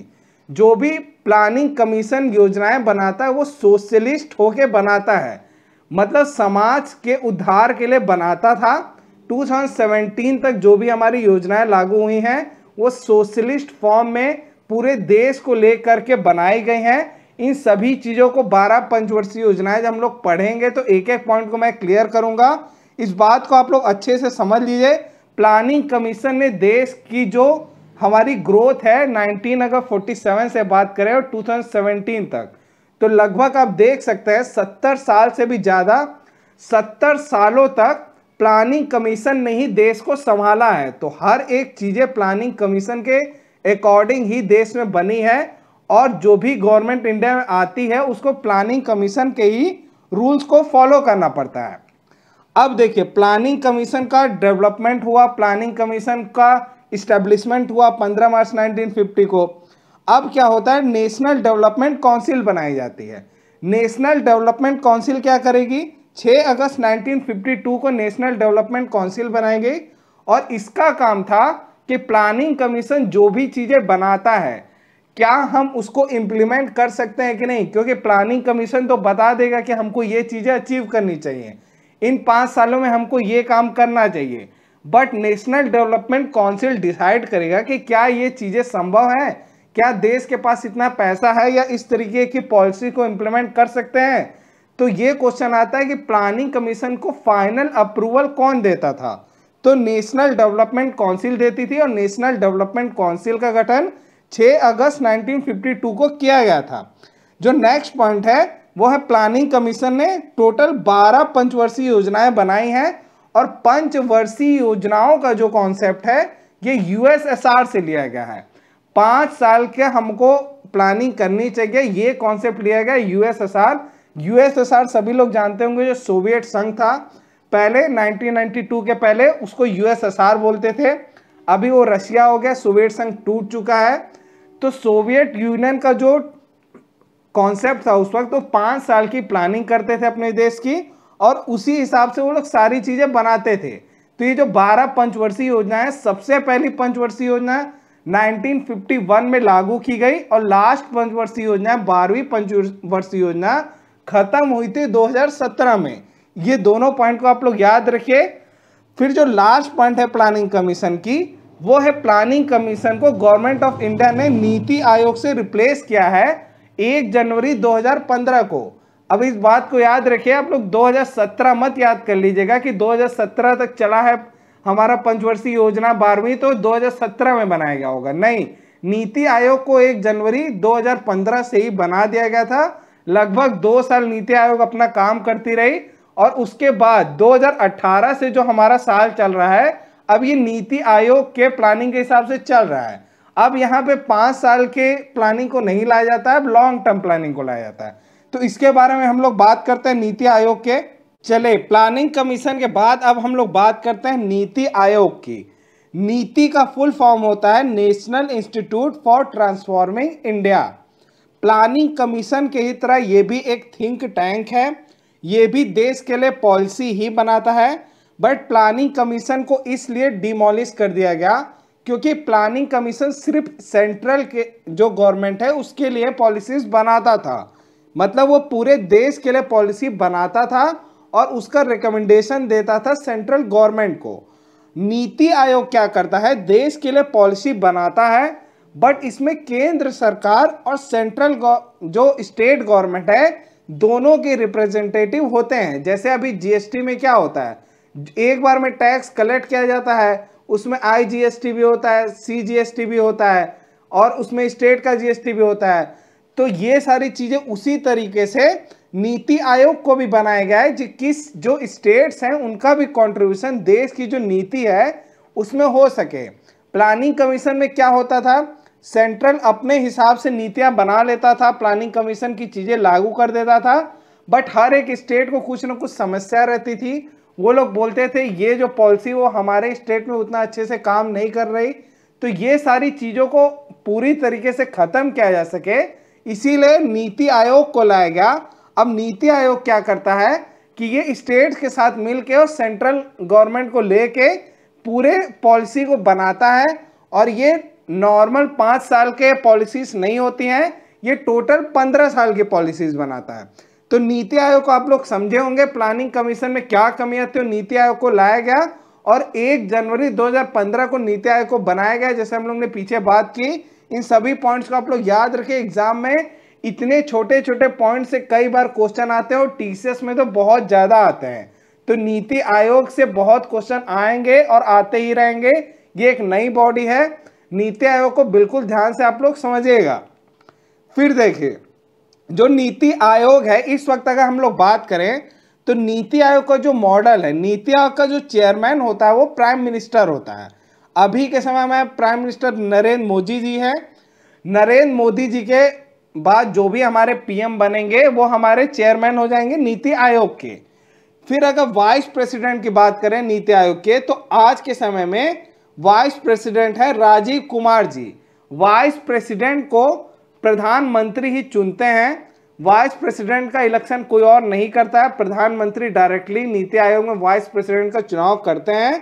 जो भी प्लानिंग कमीशन योजनाएं बनाता है वो सोशलिस्ट होके बनाता है मतलब समाज के उद्धार के लिए बनाता था 2017 तक जो भी हमारी योजनाएं लागू हुई हैं वो सोशलिस्ट फॉर्म में पूरे देश को लेकर के बनाई गई हैं इन सभी चीज़ों को 12 पंचवर्षीय योजनाएं जब हम लोग पढ़ेंगे तो एक एक पॉइंट को मैं क्लियर करूंगा इस बात को आप लोग अच्छे से समझ लीजिए प्लानिंग कमीशन ने देश की जो हमारी ग्रोथ है 19 अगर 47 से बात करें और 2017 तक तो लगभग आप देख सकते हैं 70 साल से भी ज़्यादा 70 सालों तक प्लानिंग कमीशन ने ही देश को संभाला है तो हर एक चीज़ें प्लानिंग कमीशन के अकॉर्डिंग ही देश में बनी है और जो भी गवर्नमेंट इंडिया में आती है उसको प्लानिंग कमीशन के ही रूल्स को फॉलो करना पड़ता है अब देखिए प्लानिंग कमीशन का डेवलपमेंट हुआ प्लानिंग कमीशन का इस्टेब्लिशमेंट हुआ 15 मार्च 1950 को अब क्या होता है नेशनल डेवलपमेंट काउंसिल बनाई जाती है नेशनल डेवलपमेंट काउंसिल क्या करेगी 6 अगस्त 1952 को नेशनल डेवलपमेंट काउंसिल बनाई गई और इसका काम था कि प्लानिंग कमीशन जो भी चीज़ें बनाता है क्या हम उसको इम्प्लीमेंट कर सकते हैं कि नहीं क्योंकि प्लानिंग कमीशन तो बता देगा कि हमको ये चीज़ें अचीव करनी चाहिए इन पाँच सालों में हमको ये काम करना चाहिए but national development council decide करेगा कि क्या ये चीज़ें संभव हैं क्या देश के पास इतना पैसा है या इस तरीके की पॉलिसी को इम्प्लीमेंट कर सकते हैं तो ये क्वेश्चन आता है कि प्लानिंग कमीशन को फाइनल अप्रूवल कौन देता था तो नेशनल डेवलपमेंट काउंसिल देती थी और नेशनल डेवलपमेंट काउंसिल का गठन 6 अगस्त 1952 को किया गया था जो नेक्स्ट पॉइंट है वो है प्लानिंग कमीशन ने टोटल बारह पंचवर्षीय योजनाएं बनाई हैं और पंचवर्षीय योजनाओं का जो कॉन्सेप्ट है ये यूएसएसआर से लिया गया है पाँच साल के हमको प्लानिंग करनी चाहिए ये कॉन्सेप्ट लिया गया यूएसएसआर यूएसएसआर सभी लोग जानते होंगे जो सोवियत संघ था पहले 1992 के पहले उसको यूएसएसआर बोलते थे अभी वो रशिया हो गया सोवियत संघ टूट चुका है तो सोवियत यूनियन का जो कॉन्सेप्ट था उस वक्त तो पाँच साल की प्लानिंग करते थे अपने देश की और उसी हिसाब से वो लोग सारी चीज़ें बनाते थे तो ये जो बारह पंचवर्षीय योजना है सबसे पहली पंचवर्षीय योजना 1951 में लागू की गई और लास्ट पंचवर्षीय योजना बारहवीं पंचवर्षीय योजना खत्म हुई थी 2017 में ये दोनों पॉइंट को आप लोग याद रखिए फिर जो लास्ट पॉइंट है प्लानिंग कमीशन की वो है प्लानिंग कमीशन को गवर्नमेंट ऑफ इंडिया ने नीति आयोग से रिप्लेस किया है एक जनवरी 2015 को अब इस बात को याद रखिए आप लोग 2017 मत याद कर लीजिएगा कि 2017 तक चला है हमारा पंचवर्षीय योजना बारहवीं तो 2017 में बनाया गया होगा नहीं नीति आयोग को एक जनवरी 2015 से ही बना दिया गया था लगभग दो साल नीति आयोग अपना काम करती रही और उसके बाद 2018 से जो हमारा साल चल रहा है अब ये नीति आयोग के प्लानिंग के हिसाब से चल रहा है अब यहाँ पे पाँच साल के प्लानिंग को नहीं लाया जाता है अब लॉन्ग टर्म प्लानिंग को लाया जाता है तो इसके बारे में हम लोग बात करते हैं नीति आयोग के चले प्लानिंग कमीशन के बाद अब हम लोग बात करते हैं नीति आयोग की नीति का फुल फॉर्म होता है national institute for transforming India planning commission के ही तरह ये भी एक थिंक टैंक है ये भी देश के लिए पॉलिसी ही बनाता है बट प्लानिंग कमीशन को इसलिए डिमोलिश कर दिया गया क्योंकि प्लानिंग कमीशन सिर्फ सेंट्रल के जो गवर्नमेंट है उसके लिए पॉलिसीज बनाता था मतलब वो पूरे देश के लिए पॉलिसी बनाता था और उसका रिकमेंडेशन देता था सेंट्रल गवर्नमेंट को नीति आयोग क्या करता है देश के लिए पॉलिसी बनाता है बट इसमें केंद्र सरकार और सेंट्रल जो स्टेट गवर्नमेंट है दोनों के रिप्रेजेंटेटिव होते हैं जैसे अभी जीएसटी में क्या होता है एक बार में टैक्स कलेक्ट किया जाता है उसमें आई टी भी होता है सी टी भी होता है और उसमें स्टेट का जीएसटी भी होता है तो ये सारी चीज़ें उसी तरीके से नीति आयोग को भी बनाया गया है किस जो स्टेट्स हैं उनका भी कंट्रीब्यूशन देश की जो नीति है उसमें हो सके प्लानिंग कमीशन में क्या होता था सेंट्रल अपने हिसाब से नीतियां बना लेता था प्लानिंग कमीशन की चीज़ें लागू कर देता था बट हर एक स्टेट को कुछ ना कुछ समस्या रहती थी वो लोग बोलते थे ये जो पॉलिसी वो हमारे स्टेट में उतना अच्छे से काम नहीं कर रही तो ये सारी चीज़ों को पूरी तरीके से ख़त्म किया जा सके इसीलिए नीति आयोग को लाया गया अब नीति आयोग क्या करता है कि ये स्टेट के साथ मिल और सेंट्रल गवर्नमेंट को ले पूरे पॉलिसी को बनाता है और ये नॉर्मल पाँच साल के पॉलिसीज़ नहीं होती हैं ये टोटल पंद्रह साल की पॉलिसीज़ बनाता है तो नीति आयोग को आप लोग समझे होंगे प्लानिंग कमीशन में क्या कमियां थी तो नीति आयोग को लाया गया और 1 जनवरी 2015 को नीति आयोग को बनाया गया जैसे हम लोग ने पीछे बात की इन सभी पॉइंट्स को आप लोग याद रखें एग्जाम में इतने छोटे छोटे पॉइंट से कई बार क्वेश्चन आते हैं और टीसीएस में तो बहुत ज़्यादा आते हैं तो नीति आयोग से बहुत क्वेश्चन आएंगे और आते ही रहेंगे ये एक नई बॉडी है नीति आयोग को बिल्कुल ध्यान से आप लोग समझिएगा फिर देखिए जो नीति आयोग है इस वक्त अगर हम लोग बात करें तो नीति आयोग का जो मॉडल है नीति आयोग का जो चेयरमैन होता है वो प्राइम मिनिस्टर होता है अभी के समय में प्राइम मिनिस्टर नरेंद्र मोदी जी हैं नरेंद्र मोदी जी के बाद जो भी हमारे पीएम बनेंगे वो हमारे चेयरमैन हो जाएंगे नीति आयोग के फिर अगर वाइस प्रेसिडेंट की बात करें नीति आयोग के तो आज के समय में वाइस प्रेसिडेंट है राजीव कुमार जी वाइस प्रेसिडेंट को प्रधानमंत्री ही चुनते हैं वाइस प्रेसिडेंट का इलेक्शन कोई और नहीं करता है प्रधानमंत्री डायरेक्टली नीति आयोग में वाइस प्रेसिडेंट का चुनाव करते हैं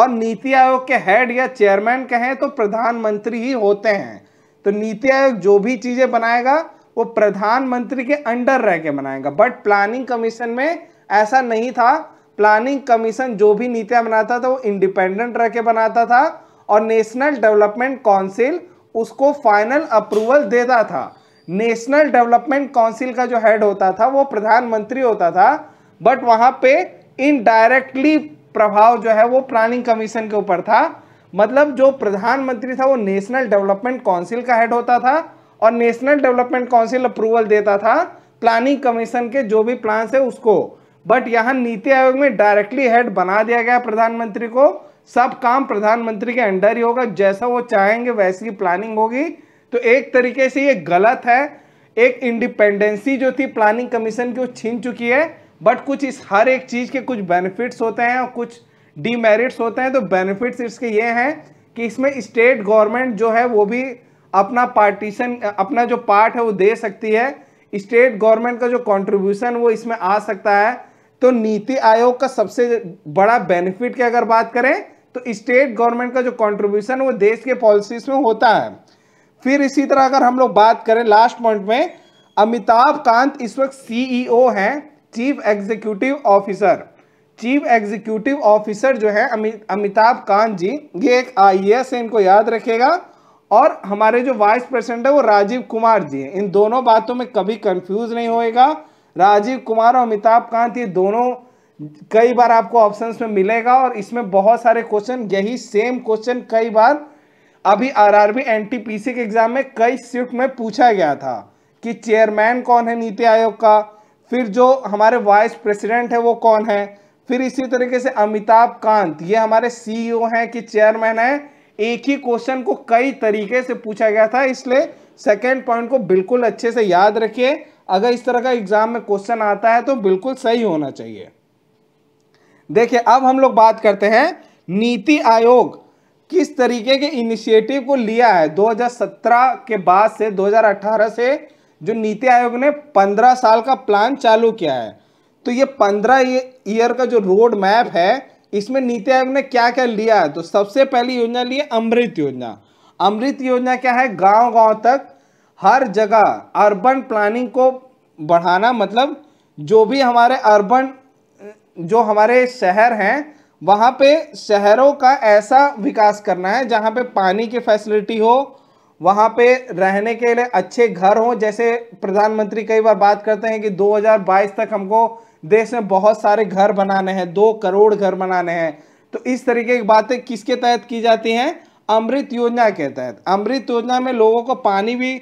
और नीति आयोग के हेड या चेयरमैन कहें तो प्रधानमंत्री ही होते हैं तो नीति आयोग जो भी चीज़ें बनाएगा वो प्रधानमंत्री के अंडर रह के बनाएगा बट प्लानिंग कमीशन में ऐसा नहीं था प्लानिंग कमीशन जो भी नीतियाँ बनाता था वो इंडिपेंडेंट रह के बनाता था और नेशनल डेवलपमेंट काउंसिल उसको फाइनल अप्रूवल देता था नेशनल डेवलपमेंट काउंसिल का जो हेड होता था वो प्रधानमंत्री होता था बट वहां पे इनडायरेक्टली प्रभाव जो है वो प्लानिंग कमीशन के ऊपर था मतलब जो प्रधानमंत्री था वो नेशनल डेवलपमेंट काउंसिल का हेड होता था और नेशनल डेवलपमेंट काउंसिल अप्रूवल देता था प्लानिंग कमीशन के जो भी प्लान है उसको बट यहाँ नीति आयोग में डायरेक्टली हेड बना दिया गया प्रधानमंत्री को सब काम प्रधानमंत्री के अंडर ही होगा जैसा वो चाहेंगे वैसी प्लानिंग होगी तो एक तरीके से ये गलत है एक इंडिपेंडेंसी जो थी प्लानिंग कमीशन की वो छीन चुकी है बट कुछ इस हर एक चीज़ के कुछ बेनिफिट्स होते हैं और कुछ डीमेरिट्स होते हैं तो बेनिफिट्स इसके ये हैं कि इसमें स्टेट गवर्नमेंट जो है वो भी अपना पार्टीशन अपना जो पार्ट है वो दे सकती है स्टेट गवर्नमेंट का जो कंट्रीब्यूशन वो इसमें आ सकता है तो नीति आयोग का सबसे बड़ा बेनिफिट की अगर बात करें तो स्टेट गवर्नमेंट का जो कंट्रीब्यूशन वो देश के पॉलिसीज में होता है फिर इसी तरह अगर हम लोग बात करें लास्ट पॉइंट में अमिताभ कांत इस वक्त सीईओ है chief executive officer chief executive officer जो है अमिताभ कांत जी ये एक आई एस है इनको याद रखेगा और हमारे जो वाइस प्रेसिडेंट है वो राजीव कुमार जी हैं इन दोनों बातों में कभी कंफ्यूज नहीं होएगा राजीव कुमार और अमिताभ कांत ये दोनों कई बार आपको ऑप्शंस में मिलेगा और इसमें बहुत सारे क्वेश्चन यही सेम क्वेश्चन कई बार अभी आरआरबी एनटीपीसी के एग्जाम में कई शिफ्ट में पूछा गया था कि चेयरमैन कौन है नीति आयोग का फिर जो हमारे वाइस प्रेसिडेंट है वो कौन है फिर इसी तरीके से अमिताभ कांत ये हमारे सीईओ e हैं कि चेयरमैन है एक ही क्वेश्चन को कई तरीके से पूछा गया था इसलिए सेकेंड पॉइंट को बिल्कुल अच्छे से याद रखिए अगर इस तरह का एग्जाम में क्वेश्चन आता है तो बिल्कुल सही होना चाहिए देखिए अब हम लोग बात करते हैं नीति आयोग किस तरीके के इनिशिएटिव को लिया है 2017 के बाद से 2018 से जो नीति आयोग ने 15 साल का प्लान चालू किया है तो ये 15 ईयर का जो रोड मैप है इसमें नीति आयोग ने क्या क्या लिया है तो सबसे पहली योजना ली है अमृत योजना अमृत योजना क्या है गांव गांव तक हर जगह अर्बन प्लानिंग को बढ़ाना मतलब जो भी हमारे अर्बन जो हमारे शहर हैं वहाँ पे शहरों का ऐसा विकास करना है जहाँ पे पानी की फैसिलिटी हो वहाँ पे रहने के लिए अच्छे घर हों जैसे प्रधानमंत्री कई बार बात करते हैं कि 2022 तक हमको देश में बहुत सारे घर बनाने हैं दो करोड़ घर बनाने हैं तो इस तरीके की बातें किसके तहत की जाती हैं अमृत योजना के तहत अमृत योजना में लोगों को पानी भी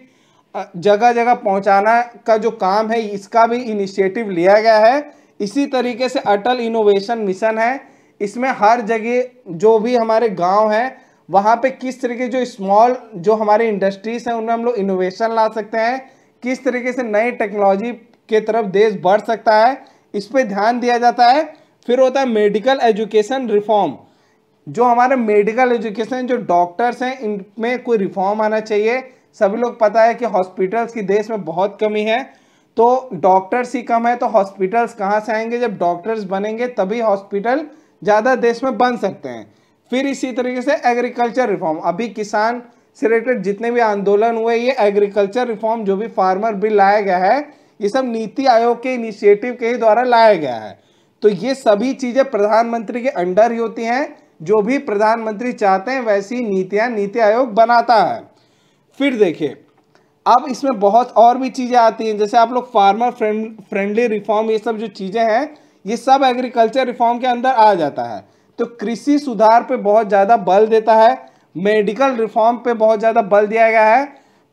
जगह जगह पहुँचाना का जो काम है इसका भी इनिशिएटिव लिया गया है इसी तरीके से अटल इनोवेशन मिशन है इसमें हर जगह जो भी हमारे गांव हैं वहाँ पे किस तरीके जो स्मॉल जो हमारे इंडस्ट्रीज हैं उनमें हम लोग इनोवेशन ला सकते हैं किस तरीके से नई टेक्नोलॉजी के तरफ देश बढ़ सकता है इस पर ध्यान दिया जाता है फिर होता है मेडिकल एजुकेशन रिफॉर्म जो हमारे मेडिकल एजुकेशन जो डॉक्टर्स हैं इनमें कोई रिफॉर्म आना चाहिए सभी लोग पता है कि हॉस्पिटल्स की देश में बहुत कमी है तो डॉक्टर्स ही कम है तो हॉस्पिटल्स कहाँ से आएंगे जब डॉक्टर्स बनेंगे तभी हॉस्पिटल ज़्यादा देश में बन सकते हैं फिर इसी तरीके से एग्रीकल्चर रिफॉर्म अभी किसान से रिलेटेड जितने भी आंदोलन हुए ये एग्रीकल्चर रिफॉर्म जो भी फार्मर बिल लाया गया है ये सब नीति आयोग के इनिशिएटिव के ही द्वारा लाया गया है तो ये सभी चीज़ें प्रधानमंत्री के अंडर ही होती हैं जो भी प्रधानमंत्री चाहते हैं वैसी नीतियाँ नीति आयोग बनाता है फिर देखिए अब इसमें बहुत और भी चीज़ें आती हैं जैसे आप लोग फार्मर फ्रेंड फ्रेंडली रिफॉर्म ये सब जो चीज़ें हैं ये सब एग्रीकल्चर रिफॉर्म के अंदर आ जाता है तो कृषि सुधार पे बहुत ज़्यादा बल देता है मेडिकल रिफॉर्म पे बहुत ज़्यादा बल दिया गया है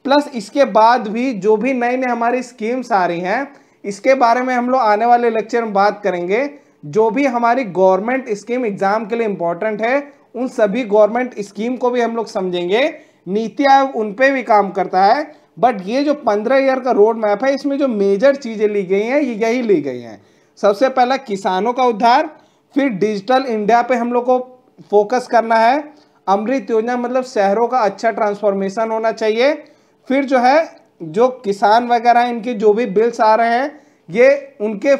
प्लस इसके बाद भी जो भी नई नई हमारी स्कीम्स आ रही हैं इसके बारे में हम लोग आने वाले लेक्चर में बात करेंगे जो भी हमारी गवर्नमेंट स्कीम एग्जाम के लिए इम्पोर्टेंट है उन सभी गवर्नमेंट स्कीम को भी हम लोग समझेंगे नीति आयोग उन पर भी काम करता है बट ये जो पंद्रह ईयर का रोड मैप है इसमें जो मेजर चीज़ें ली गई हैं ये यही ली गई हैं सबसे पहला किसानों का उद्धार फिर डिजिटल इंडिया पे हम लोग को फोकस करना है अमृत योजना मतलब शहरों का अच्छा ट्रांसफॉर्मेशन होना चाहिए फिर जो है जो किसान वगैरह इनके जो भी बिल्स आ रहे हैं ये उनके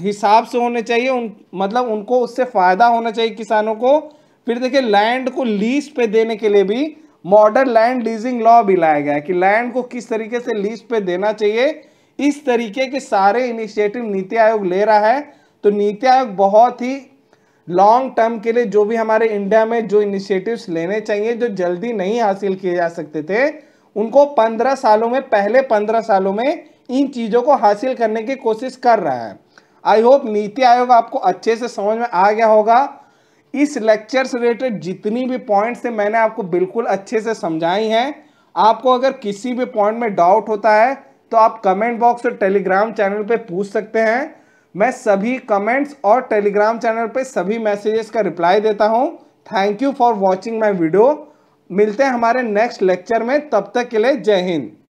हिसाब से होने चाहिए उन मतलब उनको उससे फ़ायदा होना चाहिए किसानों को फिर देखिए लैंड को लीज पे देने के लिए भी मॉडर्न लैंड लीजिंग लॉ भी लाया गया है कि लैंड को किस तरीके से लीज पे देना चाहिए इस तरीके के सारे इनिशिएटिव नीति आयोग ले रहा है तो नीति आयोग बहुत ही लॉन्ग टर्म के लिए जो भी हमारे इंडिया में जो इनिशिएटिव्स लेने चाहिए जो जल्दी नहीं हासिल किए जा सकते थे उनको पंद्रह सालों में पहले पंद्रह सालों में इन चीज़ों को हासिल करने की कोशिश कर रहा है आई होप नीति आयोग आपको अच्छे से समझ में आ गया होगा इस लेक्चर से रिलेटेड जितनी भी पॉइंट्स हैं मैंने आपको बिल्कुल अच्छे से समझाई हैं आपको अगर किसी भी पॉइंट में डाउट होता है तो आप कमेंट बॉक्स और टेलीग्राम चैनल पे पूछ सकते हैं मैं सभी कमेंट्स और टेलीग्राम चैनल पे सभी मैसेजेस का रिप्लाई देता हूँ thank you for watching my video मिलते हैं हमारे नेक्स्ट लेक्चर में तब तक के लिए जय हिंद